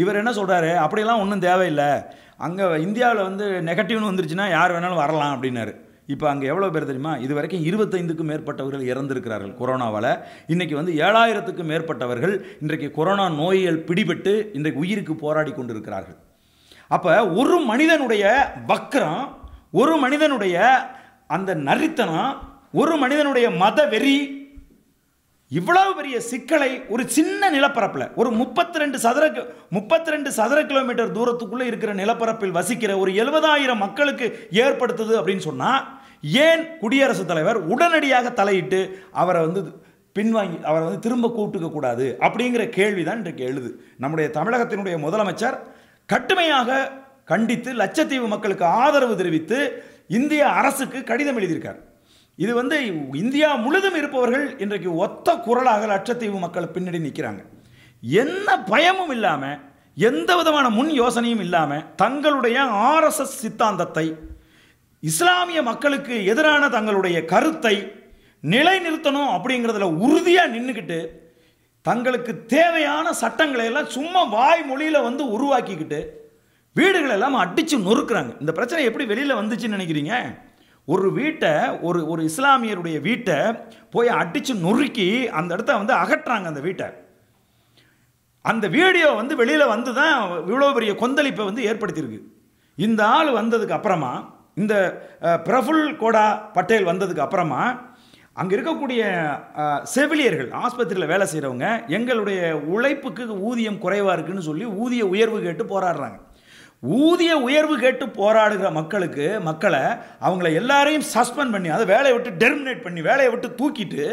இவர் என்ன சொல்கிறாரு அப்படியெல்லாம் ஒன்றும் தேவையில்லை அங்கே இந்தியாவில் வந்து நெகட்டிவ்னு வந்துருச்சுன்னா யார் வேணாலும் வரலாம் அப்படின்னாரு இப்போ அங்கே எவ்வளோ பேர் தெரியுமா இது வரைக்கும் இருபத்தைந்துக்கும் மேற்பட்டவர்கள் இறந்திருக்கிறார்கள் கொரோனாவால் இன்றைக்கி வந்து ஏழாயிரத்துக்கும் மேற்பட்டவர்கள் இன்றைக்கு கொரோனா நோய்கள் பிடிபட்டு இன்றைக்கு உயிருக்கு போராடி கொண்டிருக்கிறார்கள் அப்போ ஒரு மனிதனுடைய வக்கரம் ஒரு மனிதனுடைய அந்த நரித்தனம் ஒரு மனிதனுடைய மத வெறி இவ்வளவு பெரிய சிக்கலை ஒரு சின்ன நிலப்பரப்பில் ஒரு முப்பத்தி ரெண்டு சதுர முப்பத்தி ரெண்டு சதுர கிலோமீட்டர் தூரத்துக்குள்ளே இருக்கிற நிலப்பரப்பில் வசிக்கிற ஒரு எழுபதாயிரம் மக்களுக்கு ஏற்படுத்துது அப்படின்னு சொன்னால் ஏன் குடியரசுத் தலைவர் உடனடியாக தலையிட்டு அவரை வந்து பின்வாங்கி அவரை வந்து திரும்ப கூப்பிட்டுக்க கூடாது அப்படிங்கிற கேள்வி தான் இன்றைக்கு எழுது நம்முடைய தமிழகத்தினுடைய முதலமைச்சர் கட்டுமையாக கண்டித்து லட்சத்தீவு மக்களுக்கு ஆதரவு தெரிவித்து இந்திய அரசுக்கு கடிதம் எழுதியிருக்கார் இது வந்து இந்தியா முழுதும் இருப்பவர்கள் இன்றைக்கு ஒத்த குரலாக லட்சத்தீவு மக்கள் பின்னாடி நிற்கிறாங்க என்ன பயமும் இல்லாமல் எந்த விதமான முன் யோசனையும் இல்லாமல் தங்களுடைய ஆர்எஸ்எஸ் சித்தாந்தத்தை இஸ்லாமிய மக்களுக்கு எதிரான தங்களுடைய கருத்தை நிலைநிறுத்தணும் அப்படிங்கிறதுல உறுதியாக நின்றுக்கிட்டு தங்களுக்கு தேவையான சட்டங்களை எல்லாம் சும்மா வாய்மொழியில் வந்து உருவாக்கிக்கிட்டு வீடுகளெல்லாம் அடித்து நொறுக்கிறாங்க இந்த பிரச்சனை எப்படி வெளியில் வந்துச்சுன்னு நினைக்கிறீங்க ஒரு வீட்டை ஒரு ஒரு இஸ்லாமியருடைய வீட்டை போய் அடித்து நொறுக்கி அந்த இடத்த வந்து அகற்றுறாங்க அந்த வீட்டை அந்த வீடியோ வந்து வெளியில் வந்து தான் இவ்வளோ பெரிய கொந்தளிப்பை வந்து ஏற்படுத்தியிருக்கு இந்த ஆள் வந்ததுக்கு அப்புறமா இந்த பிரஃபுல் கோடா பட்டேல் வந்ததுக்கு அப்புறமா அங்கே இருக்கக்கூடிய செவிலியர்கள் ஆஸ்பத்திரியில் வேலை செய்கிறவங்க எங்களுடைய உழைப்புக்கு ஊதியம் குறைவாக இருக்குன்னு சொல்லி ஊதிய உயர்வு கேட்டு போராடுறாங்க ஊதிய உயர்வு கேட்டு போராடுகிற மக்களுக்கு மக்களை அவங்கள எல்லாரையும் சஸ்பெண்ட் பண்ணி அதை வேலையை விட்டு டெர்மினேட் பண்ணி வேலையை விட்டு தூக்கிட்டு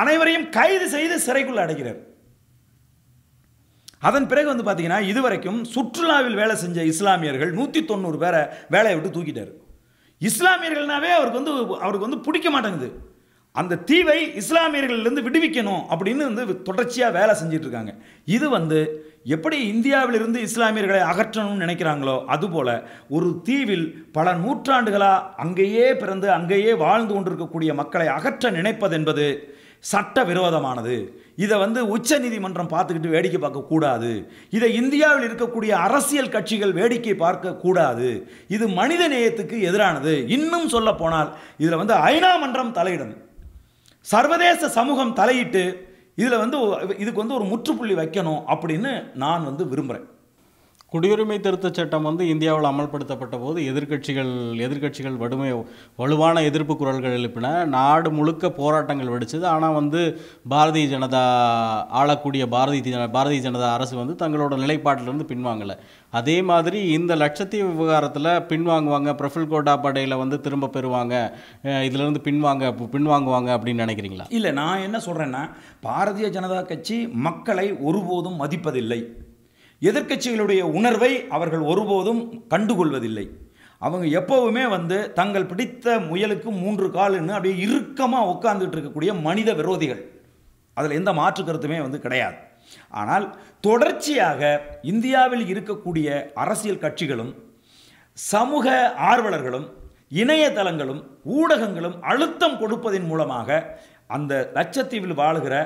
அனைவரையும் கைது செய்து சிறைக்குள் அடைக்கிறார் அதன் பிறகு வந்து பார்த்தீங்கன்னா இதுவரைக்கும் சுற்றுலாவில் வேலை செஞ்ச இஸ்லாமியர்கள் நூற்றி தொண்ணூறு பேரை வேலையை விட்டு தூக்கிட்டார் இஸ்லாமியர்கள்னாவே அவருக்கு வந்து அவருக்கு வந்து பிடிக்க மாட்டேங்குது அந்த தீவை இஸ்லாமியர்கள்லேருந்து விடுவிக்கணும் அப்படின்னு வந்து தொடர்ச்சியாக வேலை செஞ்சிட்ருக்காங்க இது வந்து எப்படி இந்தியாவிலிருந்து இஸ்லாமியர்களை அகற்றணும்னு நினைக்கிறாங்களோ அதுபோல் ஒரு தீவில் பல நூற்றாண்டுகளாக அங்கேயே பிறந்து அங்கேயே வாழ்ந்து கொண்டிருக்கக்கூடிய மக்களை அகற்ற நினைப்பதென்பது சட்ட விரோதமானது இதை வந்து உச்ச நீதிமன்றம் பார்த்துக்கிட்டு வேடிக்கை பார்க்கக்கூடாது இதை இந்தியாவில் இருக்கக்கூடிய அரசியல் கட்சிகள் வேடிக்கை பார்க்கக்கூடாது இது மனித நேயத்துக்கு எதிரானது இன்னும் சொல்ல போனால் இதில் வந்து ஐநா மன்றம் தலையிடணும் சர்வதேச சமூகம் தலையிட்டு இதில் வந்து இதுக்கு வந்து ஒரு முற்றுப்புள்ளி வைக்கணும் அப்படின்னு நான் வந்து விரும்புகிறேன் குடியுரிமை திருத்தச் சட்டம் வந்து இந்தியாவில் அமல்படுத்தப்பட்ட போது எதிர்கட்சிகள் எதிர்கட்சிகள் வடுமை வலுவான எதிர்ப்பு குரல்கள் எழுப்பின நாடு முழுக்க போராட்டங்கள் வெடிச்சது ஆனால் வந்து பாரதிய ஜனதா ஆளக்கூடிய பாரதிய பாரதிய ஜனதா அரசு வந்து தங்களோட நிலைப்பாட்டிலிருந்து பின்வாங்கலை அதே மாதிரி இந்த லட்சத்தீவு விவகாரத்தில் பின்வாங்குவாங்க பிரஃபுல் கோட்டா படையில் வந்து திரும்ப பெறுவாங்க இதிலிருந்து பின்வாங்க பின்வாங்குவாங்க அப்படின்னு நினைக்கிறீங்களா இல்லை நான் என்ன சொல்கிறேன்னா பாரதிய ஜனதா கட்சி மக்களை ஒருபோதும் மதிப்பதில்லை எதிர்கட்சிகளுடைய உணர்வை அவர்கள் ஒருபோதும் கண்டுகொள்வதில்லை அவங்க எப்போவுமே வந்து தங்கள் பிடித்த முயலுக்கு மூன்று காலுன்னு அப்படியே இறுக்கமாக உட்கார்ந்துட்டு இருக்கக்கூடிய மனித விரோதிகள் அதில் எந்த மாற்று கருத்துமே வந்து கிடையாது ஆனால் தொடர்ச்சியாக இந்தியாவில் இருக்கக்கூடிய அரசியல் கட்சிகளும் சமூக ஆர்வலர்களும் இணையதளங்களும் ஊடகங்களும் அழுத்தம் கொடுப்பதன் மூலமாக அந்த லட்சத்தீவில் வாழுகிற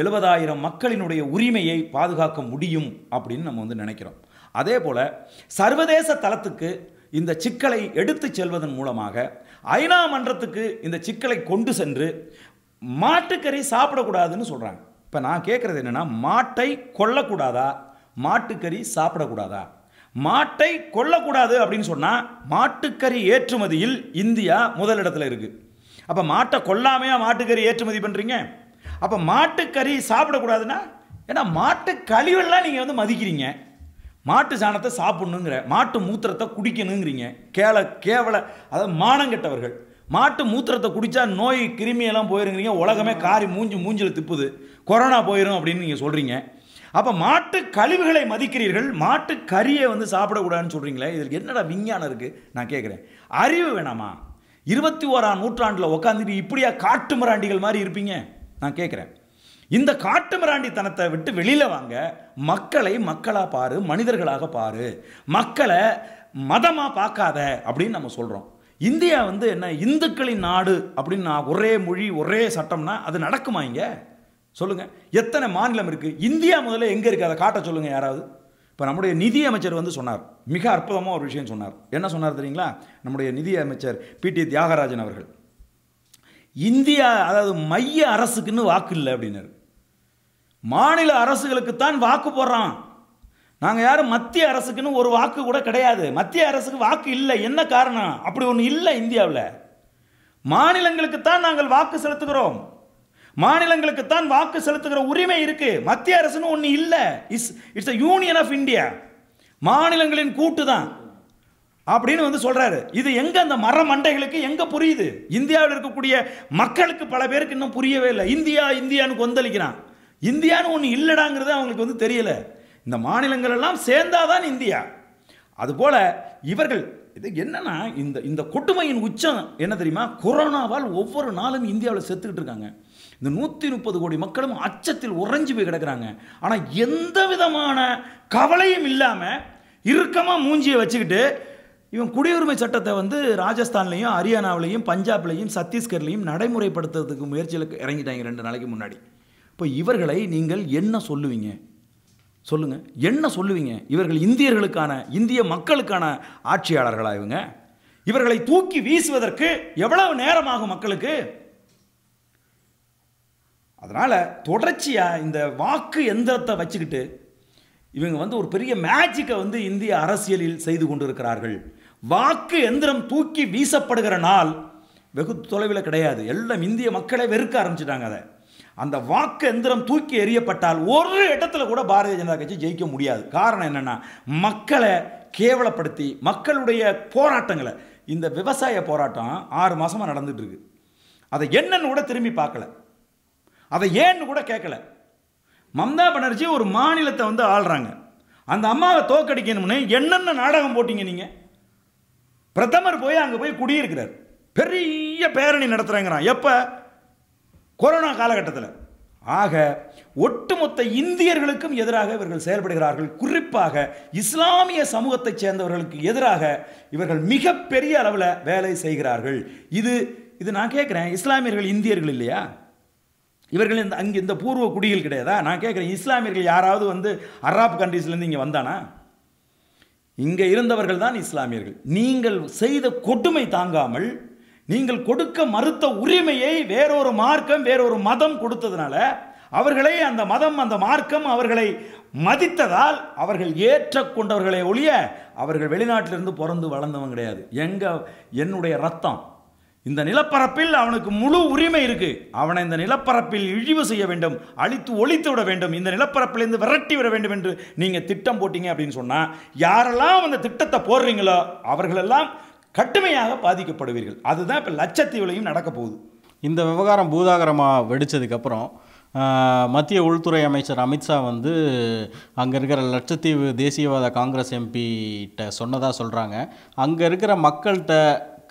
எழுபதாயிரம் மக்களினுடைய உரிமையை பாதுகாக்க முடியும் அப்படின்னு நம்ம வந்து நினைக்கிறோம் அதே போல் சர்வதேச தளத்துக்கு இந்த சிக்கலை எடுத்து செல்வதன் மூலமாக ஐநா மன்றத்துக்கு இந்த சிக்கலை கொண்டு சென்று மாட்டுக்கறி சாப்பிடக்கூடாதுன்னு சொல்கிறாங்க இப்போ நான் கேட்குறது என்னென்னா மாட்டை கொல்லக்கூடாதா மாட்டுக்கறி சாப்பிடக்கூடாதா மாட்டை கொல்லக்கூடாது அப்படின்னு சொன்னால் மாட்டுக்கறி ஏற்றுமதியில் இந்தியா முதலிடத்தில் இருக்குது அப்போ மாட்டை கொல்லாமையா மாட்டுக்கறி ஏற்றுமதி பண்ணுறீங்க அப்போ மாட்டுக்கறி சாப்பிடக்கூடாதுன்னா ஏன்னா மாட்டு கழிவெல்லாம் நீங்கள் வந்து மதிக்கிறீங்க மாட்டு சாணத்தை சாப்பிட்ணுங்கிற மாட்டு மூத்திரத்தை குடிக்கணுங்கிறீங்க கேள கேவல அதாவது மானங்கெட்டவர்கள் மாட்டு மூத்திரத்தை குடித்தா நோய் கிருமியெல்லாம் போயிருங்கிறீங்க உலகமே காரி மூஞ்சி மூஞ்சில் திப்புது கொரோனா போயிடும் அப்படின்னு நீங்கள் சொல்கிறீங்க அப்போ மாட்டு கழிவுகளை மதிக்கிறீர்கள் மாட்டு கறியை வந்து சாப்பிடக்கூடாதுன்னு சொல்கிறீங்களே இதற்கு என்னடா விஞ்ஞானம் இருக்குது நான் கேட்குறேன் அறிவு வேணாமா இருபத்தி ஓராம் நூற்றாண்டில் உட்காந்துட்டு இப்படியா காட்டு மிராண்டிகள் மாதிரி இருப்பீங்க நான் கேட்குறேன் இந்த காட்டு மிராண்டித்தனத்தை விட்டு வெளியில் வாங்க மக்களை மக்களாக பாரு மனிதர்களாக பாரு மக்களை மதமாக பார்க்காத அப்படின்னு நம்ம சொல்கிறோம் இந்தியா வந்து என்ன இந்துக்களின் நாடு அப்படின்னு ஒரே மொழி ஒரே சட்டம்னா அது நடக்குமா இங்கே சொல்லுங்கள் எத்தனை மாநிலம் இருக்குது இந்தியா முதல்ல எங்கே இருக்குது அதை காட்ட சொல்லுங்கள் யாராவது இப்போ நம்முடைய நிதியமைச்சர் வந்து சொன்னார் மிக அற்புதமாக ஒரு விஷயம் சொன்னார் என்ன சொன்னார் தெரியுங்களா நம்முடைய நிதி அமைச்சர் பி டி தியாகராஜன் அவர்கள் இந்தியா அதாவது மைய அரசுக்குன்னு வாக்கு இல்லை அப்படின்னாரு மாநில அரசுகளுக்கு தான் வாக்கு போடுறான் நாங்கள் யாரும் மத்திய அரசுக்குன்னு ஒரு வாக்கு கூட கிடையாது மத்திய அரசுக்கு வாக்கு இல்லை என்ன காரணம் அப்படி ஒன்று இல்லை இந்தியாவில் மாநிலங்களுக்கு தான் நாங்கள் வாக்கு செலுத்துகிறோம் மாநிலங்களுக்கு தான் வாக்கு செலுத்துகிற உரிமை இருக்கு மத்திய அரசுன்னு ஒன்று இல்லை is it's a union of India மாநிலங்களின் கூட்டு தான் அப்படின்னு வந்து சொல்றாரு இது எங்க அந்த மர மண்டைகளுக்கு எங்க புரியுது இந்தியாவில் இருக்கக்கூடிய மக்களுக்கு பல பேருக்கு இன்னும் புரியவே இல்லை இந்தியா இந்தியான்னு கொந்தளிக்கிறான் இந்தியான்னு ஒன்று இல்லைடாங்கிறது அவங்களுக்கு வந்து தெரியல இந்த மாநிலங்கள் எல்லாம் சேர்ந்தாதான் இந்தியா அதுபோல இவர்கள் இது என்னன்னா இந்த இந்த கொடுமையின் உச்சம் என்ன தெரியுமா கொரோனாவால் ஒவ்வொரு நாளும் இந்தியாவில் செத்துக்கிட்டு இருக்காங்க இந்த நூற்றி முப்பது கோடி மக்களும் அச்சத்தில் உறைஞ்சி போய் கிடக்கிறாங்க ஆனால் எந்த விதமான கவலையும் இல்லாமல் இறுக்கமாக மூஞ்சியை வச்சுக்கிட்டு இவன் குடியுரிமை சட்டத்தை வந்து ராஜஸ்தான்லேயும் ஹரியானாவிலையும் பஞ்சாப்லேயும் சத்தீஸ்கர்லேயும் நடைமுறைப்படுத்துறதுக்கு முயற்சியில் இறங்கிட்டாங்க ரெண்டு நாளைக்கு முன்னாடி இப்போ இவர்களை நீங்கள் என்ன சொல்லுவீங்க சொல்லுங்கள் என்ன சொல்லுவீங்க இவர்கள் இந்தியர்களுக்கான இந்திய மக்களுக்கான ஆட்சியாளர்களா இவங்க இவர்களை தூக்கி வீசுவதற்கு எவ்வளவு நேரமாகும் மக்களுக்கு அதனால் தொடர்ச்சியாக இந்த வாக்கு எந்திரத்தை வச்சுக்கிட்டு இவங்க வந்து ஒரு பெரிய மேஜிக்கை வந்து இந்திய அரசியலில் செய்து கொண்டிருக்கிறார்கள் வாக்கு எந்திரம் தூக்கி வீசப்படுகிற நாள் வெகு தொலைவில் கிடையாது எல்லாம் இந்திய மக்களை வெறுக்க ஆரம்பிச்சிட்டாங்க அதை அந்த வாக்கு எந்திரம் தூக்கி எறியப்பட்டால் ஒரு இடத்துல கூட பாரதிய ஜனதா கட்சி ஜெயிக்க முடியாது காரணம் என்னென்னா மக்களை கேவலப்படுத்தி மக்களுடைய போராட்டங்களை இந்த விவசாய போராட்டம் ஆறு மாதமாக நடந்துகிட்டு இருக்குது அதை என்னென்னு கூட திரும்பி பார்க்கல அதை ஏன்னு கூட கேட்கல மம்தா பானர்ஜி ஒரு மாநிலத்தை வந்து ஆள்றாங்க அந்த அம்மாவை தோக்கடிக்கணும்னு என்னென்ன நாடகம் போட்டிங்க நீங்கள் பிரதமர் போய் அங்கே போய் குடியிருக்கிறார் பெரிய பேரணி நடத்துகிறேங்கிறான் எப்போ கொரோனா காலகட்டத்தில் ஆக ஒட்டுமொத்த இந்தியர்களுக்கும் எதிராக இவர்கள் செயல்படுகிறார்கள் குறிப்பாக இஸ்லாமிய சமூகத்தைச் சேர்ந்தவர்களுக்கு எதிராக இவர்கள் மிகப்பெரிய அளவில் வேலை செய்கிறார்கள் இது இது நான் கேட்குறேன் இஸ்லாமியர்கள் இந்தியர்கள் இல்லையா இவர்கள் இந்த அங்கே இந்த பூர்வ குடிகள் கிடையாதா நான் கேட்குறேன் இஸ்லாமியர்கள் யாராவது வந்து அராப் கண்ட்ரீஸ்லேருந்து இங்கே வந்தானா இங்கே இருந்தவர்கள் தான் இஸ்லாமியர்கள் நீங்கள் செய்த கொடுமை தாங்காமல் நீங்கள் கொடுக்க மறுத்த உரிமையை வேறொரு மார்க்கம் வேறொரு மதம் கொடுத்ததுனால அவர்களை அந்த மதம் அந்த மார்க்கம் அவர்களை மதித்ததால் அவர்கள் ஏற்றக்கொண்டவர்களை ஒழிய அவர்கள் வெளிநாட்டிலிருந்து பிறந்து வளர்ந்தவங்க கிடையாது எங்கள் என்னுடைய ரத்தம் இந்த நிலப்பரப்பில் அவனுக்கு முழு உரிமை இருக்கு அவனை இந்த நிலப்பரப்பில் இழிவு செய்ய வேண்டும் அழித்து ஒழித்து விட வேண்டும் இந்த நிலப்பரப்பிலிருந்து விரட்டி விட வேண்டும் என்று நீங்கள் திட்டம் போட்டீங்க அப்படின்னு சொன்னால் யாரெல்லாம் அந்த திட்டத்தை போடுறீங்களோ அவர்களெல்லாம் கட்டுமையாக பாதிக்கப்படுவீர்கள் அதுதான் இப்போ லட்சத்தீவுலையும் நடக்க போகுது இந்த விவகாரம் பூதாகரமாக வெடித்ததுக்கப்புறம் மத்திய உள்துறை அமைச்சர் அமித்ஷா வந்து அங்கே இருக்கிற லட்சத்தீவு தேசியவாத காங்கிரஸ் எம்பிகிட்ட சொன்னதாக சொல்கிறாங்க அங்கே இருக்கிற மக்கள்கிட்ட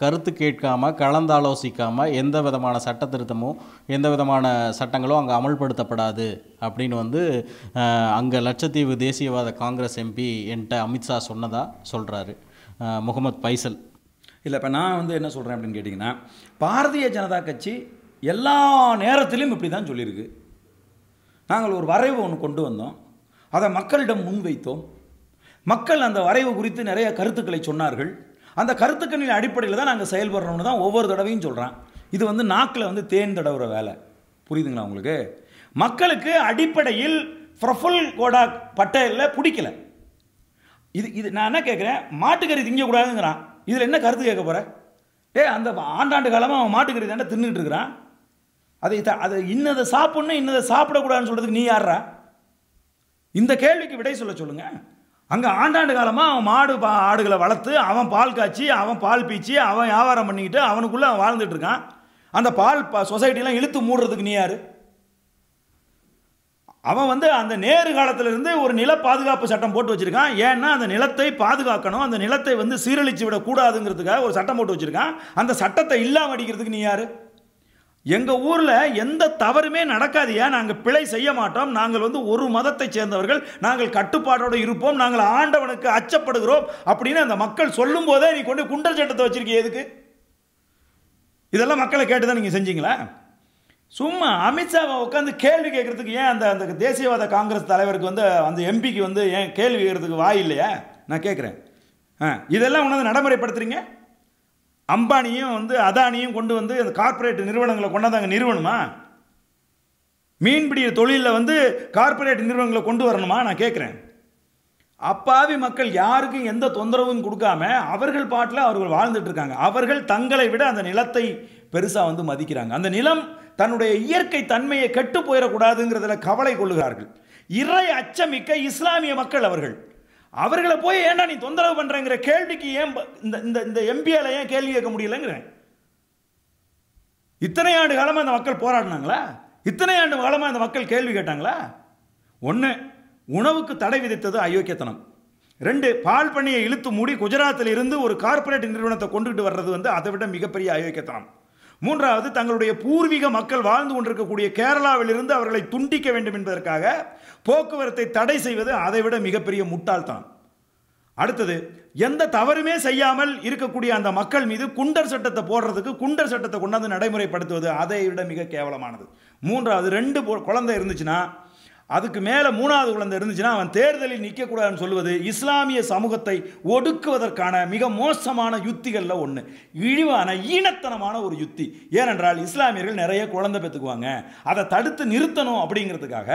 கருத்து கேட்காமல் கலந்தாலோசிக்காமல் எந்த விதமான சட்ட திருத்தமோ எந்த விதமான சட்டங்களோ அங்கே அமல்படுத்தப்படாது அப்படின்னு வந்து அங்கே லட்சத்தீவு தேசியவாத காங்கிரஸ் எம்பி என்கிட்ட அமித்ஷா சொன்னதாக சொல்கிறாரு முகமது பைசல் இல்லை இப்போ நான் வந்து என்ன சொல்கிறேன் அப்படின்னு கேட்டிங்கன்னா பாரதிய ஜனதா கட்சி எல்லா நேரத்திலையும் இப்படி தான் சொல்லியிருக்கு நாங்கள் ஒரு வரைவு ஒன்று கொண்டு வந்தோம் அதை மக்களிடம் முன்வைத்தோம் மக்கள் அந்த வரைவு குறித்து நிறைய கருத்துக்களை சொன்னார்கள் அந்த கருத்துக்கணின் அடிப்படையில் தான் நாங்கள் செயல்படுறோம்னு தான் ஒவ்வொரு தடவையும் சொல்கிறேன் இது வந்து நாக்கில் வந்து தேன் தடவுற வேலை புரியுதுங்களா உங்களுக்கு மக்களுக்கு அடிப்படையில் ப்ரஃபுல் கோடாக் பட்டையில் பிடிக்கல இது இது நான் என்ன கேட்குறேன் மாட்டுக்கறி திங்கக்கூடாதுங்கிறான் இதில் என்ன கருத்து கேட்க போகிறேன் ஏ அந்த ஆண்டாண்டு காலமாக அவன் மாட்டுக்கறி தாண்டா தின்னுட்டு இருக்கிறான் அதை அதை இன்னதை சாப்பிட்ணுன்னு இன்னதை சாப்பிடக்கூடாதுன்னு சொல்கிறதுக்கு நீ யாரா இந்த கேள்விக்கு விடை சொல்ல சொல்லுங்கள் அங்கே ஆண்டாண்டு காலமாக அவன் மாடு பா ஆடுகளை வளர்த்து அவன் பால் காய்ச்சி அவன் பால் பீச்சி அவன் வியாபாரம் பண்ணிக்கிட்டு அவனுக்குள்ளே அவன் வாழ்ந்துட்டுருக்கான் அந்த பால் ப சொசைட்டிலாம் இழுத்து மூடுறதுக்கு நீ யார் அவன் வந்து அந்த நேரு காலத்திலிருந்து ஒரு நில பாதுகாப்பு சட்டம் போட்டு வச்சுருக்கான் ஏன்னா அந்த நிலத்தை பாதுகாக்கணும் அந்த நிலத்தை வந்து சீரழித்து விடக்கூடாதுங்கிறதுக்காக ஒரு சட்டம் போட்டு வச்சுருக்கான் அந்த சட்டத்தை இல்லாமல் அடிக்கிறதுக்கு நீ யார் எங்கள் ஊரில் எந்த தவறுமே நடக்காதியா நாங்கள் பிழை செய்ய மாட்டோம் நாங்கள் வந்து ஒரு மதத்தை சேர்ந்தவர்கள் நாங்கள் கட்டுப்பாட்டோடு இருப்போம் நாங்கள் ஆண்டவனுக்கு அச்சப்படுகிறோம் அப்படின்னு அந்த மக்கள் சொல்லும் போதே நீ கொண்டு குண்டல் சட்டத்தை வச்சிருக்கீங்க எதுக்கு இதெல்லாம் மக்களை கேட்டு தான் நீங்கள் செஞ்சீங்களா சும்மா அமித்ஷாவை உட்காந்து கேள்வி கேட்குறதுக்கு ஏன் அந்த அந்த தேசியவாத காங்கிரஸ் தலைவருக்கு வந்து அந்த எம்பிக்கு வந்து ஏன் கேள்வி கேட்கறதுக்கு வாய் இல்லையா நான் கேட்குறேன் ஆ இதெல்லாம் உனது நடைமுறைப்படுத்துறீங்க அம்பானியும் வந்து அதானியும் கொண்டு வந்து அந்த கார்பரேட் நிறுவனங்களை கொண்டாந்து அங்கே நிறுவனமா மீன்பிடி தொழிலில் வந்து கார்ப்பரேட் நிறுவனங்களை கொண்டு வரணுமா நான் கேட்குறேன் அப்பாவி மக்கள் யாருக்கும் எந்த தொந்தரவும் கொடுக்காம அவர்கள் பாட்டில் அவர்கள் வாழ்ந்துட்டு இருக்காங்க அவர்கள் தங்களை விட அந்த நிலத்தை பெருசாக வந்து மதிக்கிறாங்க அந்த நிலம் தன்னுடைய இயற்கை தன்மையை கெட்டு போயிடக்கூடாதுங்கிறதுல கவலை கொள்ளுகிறார்கள் இறை அச்சமிக்க இஸ்லாமிய மக்கள் அவர்கள் அவர்களை போய் ஏன்டா நீ தொந்தரவு பண்ணுறங்கிற கேள்விக்கு ஏன் இந்த இந்த இந்த எம்பியால் ஏன் கேள்வி கேட்க முடியலங்கிறேன் இத்தனை ஆண்டு காலமாக அந்த மக்கள் போராடினாங்களா இத்தனை ஆண்டு காலமாக அந்த மக்கள் கேள்வி கேட்டாங்களா ஒன்று உணவுக்கு தடை விதித்தது அயோக்கியத்தனம் ரெண்டு பால் பண்ணியை இழுத்து மூடி குஜராத்தில் இருந்து ஒரு கார்ப்பரேட் நிறுவனத்தை கொண்டுகிட்டு வர்றது வந்து அதை விட மிகப்பெரிய அயோக்கியத்தனம் மூன்றாவது தங்களுடைய பூர்வீக மக்கள் வாழ்ந்து கொண்டிருக்கக்கூடிய கேரளாவிலிருந்து அவர்களை துண்டிக்க வேண்டும் என்பதற்காக போக்குவரத்தை தடை செய்வது அதைவிட மிகப்பெரிய முட்டாள்தான் அடுத்தது எந்த தவறுமே செய்யாமல் இருக்கக்கூடிய அந்த மக்கள் மீது குண்டர் சட்டத்தை போடுறதுக்கு குண்டர் சட்டத்தை கொண்டாந்து நடைமுறைப்படுத்துவது அதை விட மிக கேவலமானது மூன்றாவது ரெண்டு குழந்தை இருந்துச்சுன்னா அதுக்கு மேலே மூணாவது குழந்தை இருந்துச்சுன்னா அவன் தேர்தலில் நிற்கக்கூடாதுன்னு சொல்வது இஸ்லாமிய சமூகத்தை ஒடுக்குவதற்கான மிக மோசமான யுத்திகளில் ஒன்று இழிவான ஈனத்தனமான ஒரு யுத்தி ஏனென்றால் இஸ்லாமியர்கள் நிறைய குழந்தை பெற்றுக்குவாங்க அதை தடுத்து நிறுத்தணும் அப்படிங்கிறதுக்காக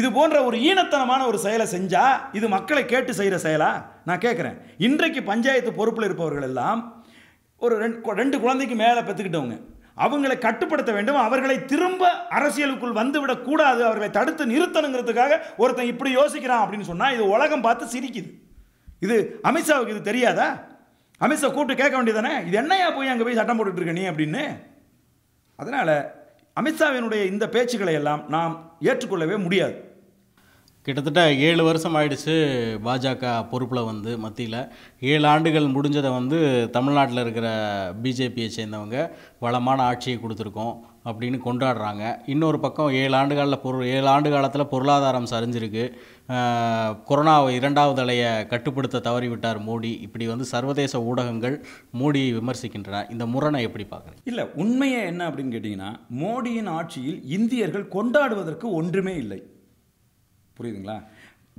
இது போன்ற ஒரு ஈனத்தனமான ஒரு செயலை செஞ்சால் இது மக்களை கேட்டு செய்கிற செயலா நான் கேட்குறேன் இன்றைக்கு பஞ்சாயத்து பொறுப்பில் இருப்பவர்கள் எல்லாம் ஒரு ரெண்டு ரெண்டு குழந்தைக்கு மேலே பெற்றுக்கிட்டவங்க அவங்களை கட்டுப்படுத்த வேண்டும் அவர்களை திரும்ப அரசியலுக்குள் வந்துவிடக் கூடாது அவர்களை தடுத்து நிறுத்தணுங்கிறதுக்காக ஒருத்தன் இப்படி யோசிக்கிறான் அப்படின்னு சொன்னால் இது உலகம் பார்த்து சிரிக்குது இது அமித்ஷாவுக்கு இது தெரியாதா அமித்ஷா கூப்பிட்டு கேட்க வேண்டியதானே இது என்னையா போய் அங்கே போய் சட்டம் போட்டுட்டு நீ அப்படின்னு அதனால் அமித்ஷாவினுடைய இந்த பேச்சுக்களை எல்லாம் நாம் ஏற்றுக்கொள்ளவே முடியாது கிட்டத்தட்ட ஏழு வருஷம் ஆயிடுச்சு பாஜக பொறுப்பில் வந்து மத்தியில் ஏழு ஆண்டுகள் முடிஞ்சதை வந்து தமிழ்நாட்டில் இருக்கிற பிஜேபியை சேர்ந்தவங்க வளமான ஆட்சியை கொடுத்துருக்கோம் அப்படின்னு கொண்டாடுறாங்க இன்னொரு பக்கம் ஏழு ஆண்டு காலில் பொருள் ஏழு ஆண்டு காலத்தில் பொருளாதாரம் சரிஞ்சிருக்கு கொரோனா இரண்டாவது அலையை கட்டுப்படுத்த தவறிவிட்டார் மோடி இப்படி வந்து சர்வதேச ஊடகங்கள் மோடியை விமர்சிக்கின்றன இந்த முரணை எப்படி பார்க்குறேன் இல்லை உண்மையை என்ன அப்படின்னு கேட்டிங்கன்னா மோடியின் ஆட்சியில் இந்தியர்கள் கொண்டாடுவதற்கு ஒன்றுமே இல்லை புரியுதுங்களா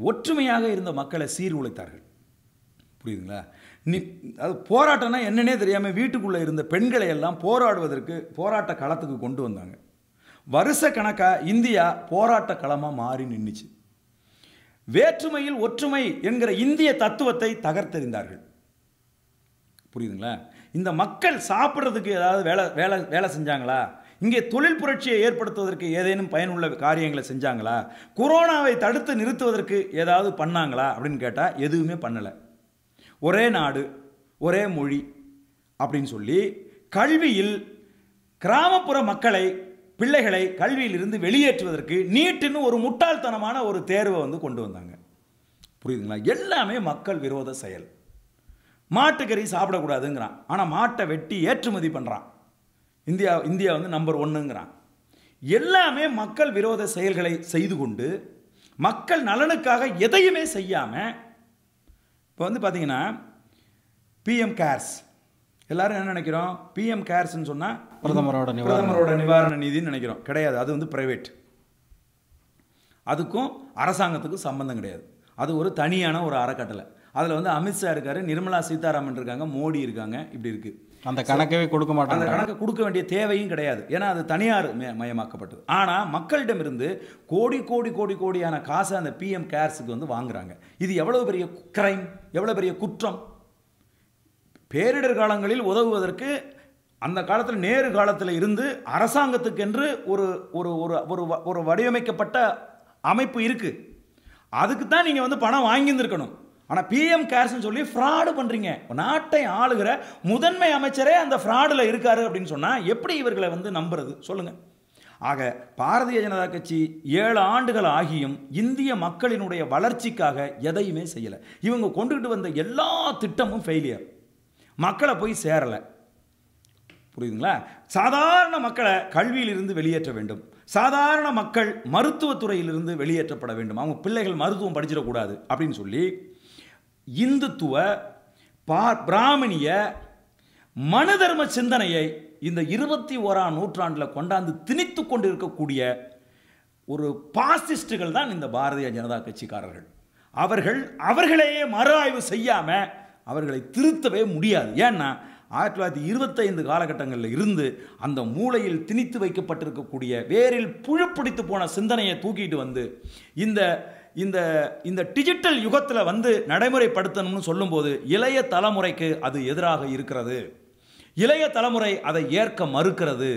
ஒற்றுமையாக இருந்த மக்களை சீர்குலைத்தார்கள் புரியுதுங்களா நீ அது போராட்டம்னா என்னன்னே தெரியாமல் வீட்டுக்குள்ளே இருந்த பெண்களை எல்லாம் போராடுவதற்கு போராட்ட களத்துக்கு கொண்டு வந்தாங்க வருஷ கணக்காக இந்தியா போராட்ட களமாக மாறி நின்றுச்சு வேற்றுமையில் ஒற்றுமை என்கிற இந்திய தத்துவத்தை தகர்த்தெறிந்தார்கள் புரியுதுங்களா இந்த மக்கள் சாப்பிட்றதுக்கு ஏதாவது வேலை வேலை வேலை செஞ்சாங்களா இங்கே தொழில் புரட்சியை ஏற்படுத்துவதற்கு ஏதேனும் பயனுள்ள காரியங்களை செஞ்சாங்களா கொரோனாவை தடுத்து நிறுத்துவதற்கு ஏதாவது பண்ணாங்களா அப்படின்னு கேட்டால் எதுவுமே பண்ணலை ஒரே நாடு ஒரே மொழி அப்படின்னு சொல்லி கல்வியில் கிராமப்புற மக்களை பிள்ளைகளை கல்வியிலிருந்து வெளியேற்றுவதற்கு நீட்டுன்னு ஒரு முட்டாள்தனமான ஒரு தேர்வை வந்து கொண்டு வந்தாங்க புரியுதுங்களா எல்லாமே மக்கள் விரோத செயல் மாட்டுக்கறி சாப்பிடக்கூடாதுங்கிறான் ஆனால் மாட்டை வெட்டி ஏற்றுமதி பண்ணுறான் இந்தியா இந்தியா வந்து நம்பர் ஒன்றுங்கிறான் எல்லாமே மக்கள் விரோத செயல்களை செய்து கொண்டு மக்கள் நலனுக்காக எதையுமே செய்யாமல் இப்போ வந்து பார்த்திங்கன்னா பிஎம் கேர்ஸ் எல்லாரும் என்ன நினைக்கிறோம் பிஎம் கேர்ஸ்ன்னு சொன்னால் பிரதமரோட பிரதமரோட நிவாரண நிதின்னு நினைக்கிறோம் கிடையாது அது வந்து ப்ரைவேட் அதுக்கும் அரசாங்கத்துக்கும் சம்மந்தம் கிடையாது அது ஒரு தனியான ஒரு அறக்கட்டளை அதில் வந்து அமித்ஷா இருக்கார் நிர்மலா சீதாராமன் இருக்காங்க மோடி இருக்காங்க இப்படி இருக்குது அந்த கணக்கவே கொடுக்க மாட்டாங்க அந்த கணக்கு கொடுக்க வேண்டிய தேவையும் கிடையாது ஏன்னா அது தனியார் மயமாக்கப்பட்டது ஆனால் மக்களிடமிருந்து கோடி கோடி கோடி கோடியான காசை அந்த பிஎம் கேர்ஸுக்கு வந்து வாங்குறாங்க இது எவ்வளோ பெரிய கிரைம் எவ்வளோ பெரிய குற்றம் பேரிடர் காலங்களில் உதவுவதற்கு அந்த காலத்தில் நேரு காலத்தில் இருந்து அரசாங்கத்துக்கென்று ஒரு ஒரு ஒரு ஒரு வடிவமைக்கப்பட்ட அமைப்பு இருக்குது அதுக்கு தான் நீங்கள் வந்து பணம் வாங்கியிருந்துருக்கணும் ஆனால் பிஎம் கேர்ஸ்னு சொல்லி ஃப்ராடு பண்ணுறீங்க நாட்டை ஆளுகிற முதன்மை அமைச்சரே அந்த ஃப்ராடில் இருக்காரு அப்படின்னு சொன்னால் எப்படி இவர்களை வந்து நம்புறது சொல்லுங்கள் ஆக பாரதிய ஜனதா கட்சி ஏழு ஆண்டுகள் ஆகியும் இந்திய மக்களினுடைய வளர்ச்சிக்காக எதையுமே செய்யலை இவங்க கொண்டுகிட்டு வந்த எல்லா திட்டமும் ஃபெயிலியர் மக்களை போய் சேரலை புரியுதுங்களா சாதாரண மக்களை கல்வியிலிருந்து வெளியேற்ற வேண்டும் சாதாரண மக்கள் மருத்துவத்துறையிலிருந்து வெளியேற்றப்பட வேண்டும் அவங்க பிள்ளைகள் மருத்துவம் படிச்சிடக்கூடாது அப்படின்னு சொல்லி இந்துத்துவ பா பிராமணிய மனதர்ம சிந்தனையை இந்த இருபத்தி ஓராம் நூற்றாண்டில் கொண்டாந்து திணித்து கொண்டிருக்கக்கூடிய இருக்கக்கூடிய ஒரு பாசிஸ்டுகள் தான் இந்த பாரதிய ஜனதா கட்சிக்காரர்கள் அவர்கள் அவர்களையே மறு ஆய்வு செய்யாமல் அவர்களை திருத்தவே முடியாது ஏன்னா ஆயிரத்தி தொள்ளாயிரத்தி இருபத்தைந்து காலகட்டங்களில் இருந்து அந்த மூளையில் திணித்து வைக்கப்பட்டிருக்கக்கூடிய வேரில் புழு போன சிந்தனையை தூக்கிட்டு வந்து இந்த இந்த இந்த டிஜிட்டல் யுகத்தில் வந்து நடைமுறைப்படுத்தணும்னு சொல்லும்போது இளைய தலைமுறைக்கு அது எதிராக இருக்கிறது இளைய தலைமுறை அதை ஏற்க மறுக்கிறது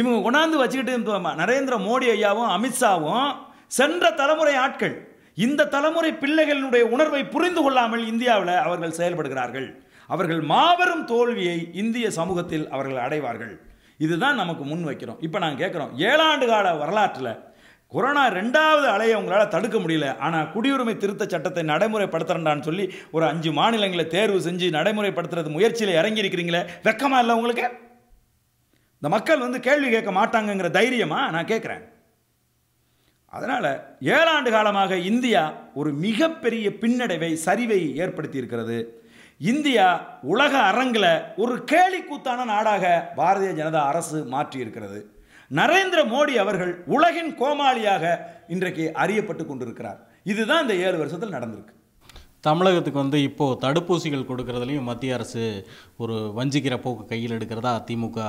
இவங்க கொண்டாந்து வச்சுக்கிட்டு நரேந்திர மோடி ஐயாவும் அமித்ஷாவும் சென்ற தலைமுறை ஆட்கள் இந்த தலைமுறை பிள்ளைகளினுடைய உணர்வை புரிந்து கொள்ளாமல் இந்தியாவில் அவர்கள் செயல்படுகிறார்கள் அவர்கள் மாபெரும் தோல்வியை இந்திய சமூகத்தில் அவர்கள் அடைவார்கள் இதுதான் நமக்கு முன் வைக்கிறோம் இப்போ நாங்கள் கேட்குறோம் ஏழாண்டு கால வரலாற்றில் கொரோனா ரெண்டாவது அலையை அவங்களால் தடுக்க முடியல ஆனால் குடியுரிமை திருத்த சட்டத்தை நடைமுறைப்படுத்துறேன்டான்னு சொல்லி ஒரு அஞ்சு மாநிலங்களை தேர்வு செஞ்சு நடைமுறைப்படுத்துறது முயற்சியில் இறங்கியிருக்கிறீங்களே வெக்கமாக இல்லை உங்களுக்கு இந்த மக்கள் வந்து கேள்வி கேட்க மாட்டாங்கங்கிற தைரியமாக நான் கேட்குறேன் அதனால் ஏழாண்டு காலமாக இந்தியா ஒரு மிகப்பெரிய பின்னடைவை சரிவை ஏற்படுத்தி இருக்கிறது இந்தியா உலக அரங்கில் ஒரு கேலிக்கூத்தான நாடாக பாரதிய ஜனதா அரசு மாற்றி இருக்கிறது நரேந்திர மோடி அவர்கள் உலகின் கோமாளியாக இன்றைக்கு அறியப்பட்டு கொண்டிருக்கிறார் இதுதான் இந்த ஏழு வருஷத்தில் நடந்திருக்கு தமிழகத்துக்கு வந்து இப்போது தடுப்பூசிகள் கொடுக்கறதுலையும் மத்திய அரசு ஒரு வஞ்சிக்கிற போக்கு கையில் எடுக்கிறதா திமுக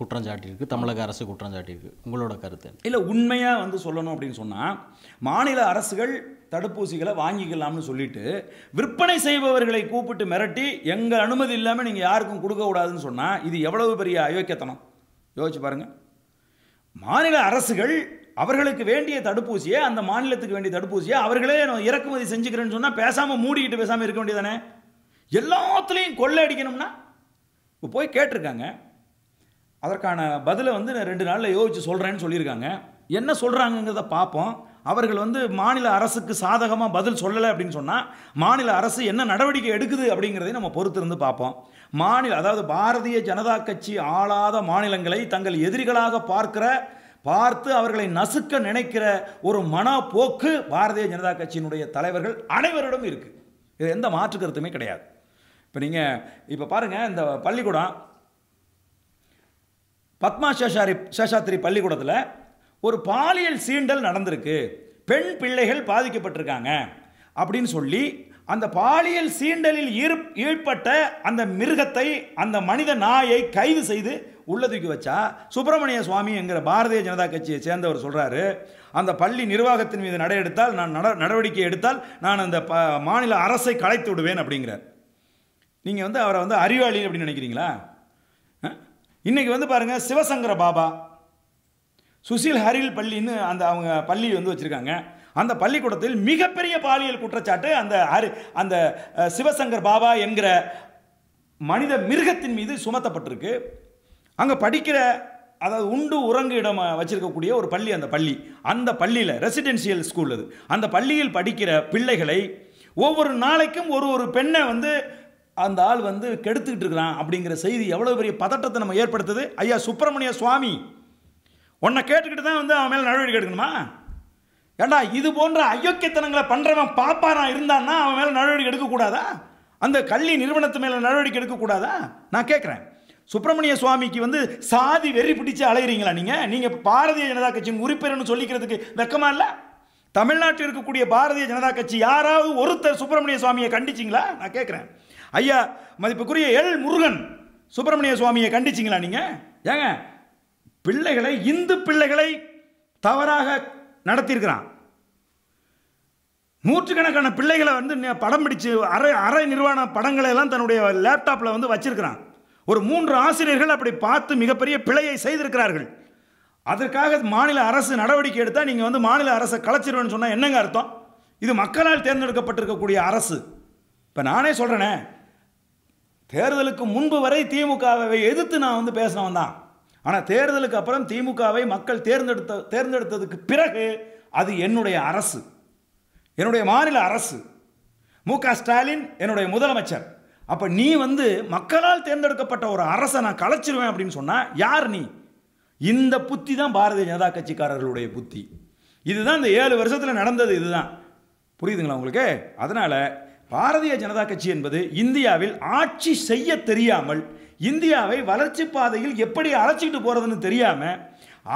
குற்றம் சாட்டியிருக்கு தமிழக அரசு குற்றம் சாட்டியிருக்கு உங்களோட கருத்து இல்லை உண்மையாக வந்து சொல்லணும் அப்படின்னு சொன்னால் மாநில அரசுகள் தடுப்பூசிகளை வாங்கிக்கலாம்னு சொல்லிட்டு விற்பனை செய்பவர்களை கூப்பிட்டு மிரட்டி எங்கள் அனுமதி இல்லாமல் நீங்கள் யாருக்கும் கொடுக்கக்கூடாதுன்னு சொன்னால் இது எவ்வளவு பெரிய அயோக்கியத்தனம் யோசிச்சு பாருங்கள் மாநில அரசுகள் அவர்களுக்கு வேண்டிய தடுப்பூசியை அந்த மாநிலத்துக்கு வேண்டிய தடுப்பூசியை அவர்களே இறக்குமதி செஞ்சுக்கிறேன்னு சொன்னால் பேசாமல் மூடிக்கிட்டு பேசாமல் இருக்க வேண்டியதானே எல்லாத்துலேயும் கொள்ளை அடிக்கணும்னா இப்போ போய் கேட்டிருக்காங்க அதற்கான பதிலை வந்து நான் ரெண்டு நாளில் யோசிச்சு சொல்கிறேன்னு சொல்லியிருக்காங்க என்ன சொல்கிறாங்கங்கிறத பார்ப்போம் அவர்கள் வந்து மாநில அரசுக்கு சாதகமாக பதில் சொல்லலை அப்படின்னு சொன்னால் மாநில அரசு என்ன நடவடிக்கை எடுக்குது அப்படிங்கிறதையும் நம்ம பொறுத்திருந்து பார்ப்போம் மாநில அதாவது பாரதிய ஜனதா கட்சி ஆளாத மாநிலங்களை தங்கள் எதிரிகளாக பார்க்கிற பார்த்து அவர்களை நசுக்க நினைக்கிற ஒரு மனப்போக்கு பாரதிய ஜனதா கட்சியினுடைய தலைவர்கள் அனைவரிடமும் இருக்குது இது எந்த மாற்று கருத்துமே கிடையாது இப்போ நீங்கள் இப்போ பாருங்கள் இந்த பள்ளிக்கூடம் பத்மா சேஷாரி சேஷாத்திரி பள்ளிக்கூடத்தில் ஒரு பாலியல் சீண்டல் நடந்திருக்கு பெண் பிள்ளைகள் பாதிக்கப்பட்டிருக்காங்க அப்படின்னு சொல்லி அந்த பாலியல் சீண்டலில் ஈடுபட்ட அந்த மிருகத்தை அந்த மனித நாயை கைது செய்து உள்ளதுக்கு தூக்கி வச்சா சுப்பிரமணிய சுவாமி என்கிற பாரதிய ஜனதா கட்சியை சேர்ந்தவர் சொல்கிறாரு அந்த பள்ளி நிர்வாகத்தின் மீது நடை எடுத்தால் நான் நட நடவடிக்கை எடுத்தால் நான் அந்த ப மாநில அரசை கலைத்து விடுவேன் அப்படிங்கிறார் நீங்கள் வந்து அவரை வந்து அறிவாளி அப்படின்னு நினைக்கிறீங்களா இன்றைக்கி வந்து பாருங்கள் சிவசங்கர பாபா சுசீல் ஹரில் பள்ளின்னு அந்த அவங்க பள்ளி வந்து வச்சுருக்காங்க அந்த பள்ளிக்கூடத்தில் மிகப்பெரிய பாலியல் குற்றச்சாட்டு அந்த அரு அந்த சிவசங்கர் பாபா என்கிற மனித மிருகத்தின் மீது சுமத்தப்பட்டிருக்கு அங்கே படிக்கிற அதாவது உண்டு உறங்கு இடம் வச்சிருக்கக்கூடிய ஒரு பள்ளி அந்த பள்ளி அந்த பள்ளியில் ரெசிடென்சியல் ஸ்கூல் அது அந்த பள்ளியில் படிக்கிற பிள்ளைகளை ஒவ்வொரு நாளைக்கும் ஒரு ஒரு பெண்ணை வந்து அந்த ஆள் வந்து கெடுத்துக்கிட்டு இருக்கிறான் அப்படிங்கிற செய்தி எவ்வளோ பெரிய பதட்டத்தை நம்ம ஏற்படுத்துது ஐயா சுப்பிரமணிய சுவாமி உன்னை கேட்டுக்கிட்டு தான் வந்து அவன் மேலே நடவடிக்கை எடுக்கணுமா ஏண்டா இது போன்ற அயோக்கியத்தனங்களை பண்ணுறவன் பாப்பாரா இருந்தான்னா அவன் மேலே நடவடிக்கை எடுக்கக்கூடாதா அந்த கல்வி நிறுவனத்து மேலே நடவடிக்கை எடுக்கக்கூடாதா நான் கேட்குறேன் சுப்பிரமணிய சுவாமிக்கு வந்து சாதி வெறி பிடிச்சு அலையிறீங்களா நீங்கள் நீங்கள் பாரதிய ஜனதா கட்சியின் உறுப்பினர்னு சொல்லிக்கிறதுக்கு வெக்கமா இல்லை தமிழ்நாட்டில் இருக்கக்கூடிய பாரதிய ஜனதா கட்சி யாராவது ஒருத்தர் சுப்பிரமணிய சுவாமியை கண்டிச்சிங்களா நான் கேட்குறேன் ஐயா மதிப்புக்குரிய எல் முருகன் சுப்பிரமணிய சுவாமியை கண்டிச்சிங்களா நீங்கள் ஏங்க பிள்ளைகளை இந்து பிள்ளைகளை தவறாக நடத்தியிருக்கிறான் நூற்றுக்கணக்கான பிள்ளைகளை வந்து படம் பிடிச்சு அரை அரை நிர்வாண படங்களை எல்லாம் தன்னுடைய லேப்டாப்பில் வந்து வச்சிருக்கிறான் ஒரு மூன்று ஆசிரியர்கள் அப்படி பார்த்து மிகப்பெரிய பிழையை செய்திருக்கிறார்கள் அதற்காக மாநில அரசு நடவடிக்கை எடுத்தால் நீங்கள் வந்து மாநில அரசை கலைச்சிருவேன்னு சொன்னால் என்னங்க அர்த்தம் இது மக்களால் தேர்ந்தெடுக்கப்பட்டிருக்கக்கூடிய அரசு இப்போ நானே சொல்கிறேனே தேர்தலுக்கு முன்பு வரை திமுகவை எதிர்த்து நான் வந்து பேசினவன் தான் ஆனால் தேர்தலுக்கு அப்புறம் திமுகவை மக்கள் தேர்ந்தெடுத்த தேர்ந்தெடுத்ததுக்கு பிறகு அது என்னுடைய அரசு என்னுடைய மாநில அரசு மு க ஸ்டாலின் என்னுடைய முதலமைச்சர் அப்போ நீ வந்து மக்களால் தேர்ந்தெடுக்கப்பட்ட ஒரு அரசை நான் கலைச்சிருவேன் அப்படின்னு சொன்னால் யார் நீ இந்த புத்தி தான் பாரதிய ஜனதா கட்சிக்காரர்களுடைய புத்தி இதுதான் இந்த ஏழு வருஷத்தில் நடந்தது இதுதான் புரியுதுங்களா உங்களுக்கு அதனால் பாரதிய ஜனதா கட்சி என்பது இந்தியாவில் ஆட்சி செய்ய தெரியாமல் இந்தியாவை வளர்ச்சி பாதையில் எப்படி அழைச்சிக்கிட்டு போகிறதுன்னு தெரியாமல்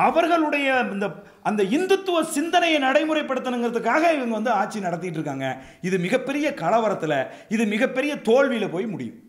அவர்களுடைய இந்த அந்த இந்துத்துவ சிந்தனையை நடைமுறைப்படுத்தணுங்கிறதுக்காக இவங்க வந்து ஆட்சி நடத்திட்டு இருக்காங்க இது மிகப்பெரிய கலவரத்தில் இது மிகப்பெரிய தோல்வியில் போய் முடியும்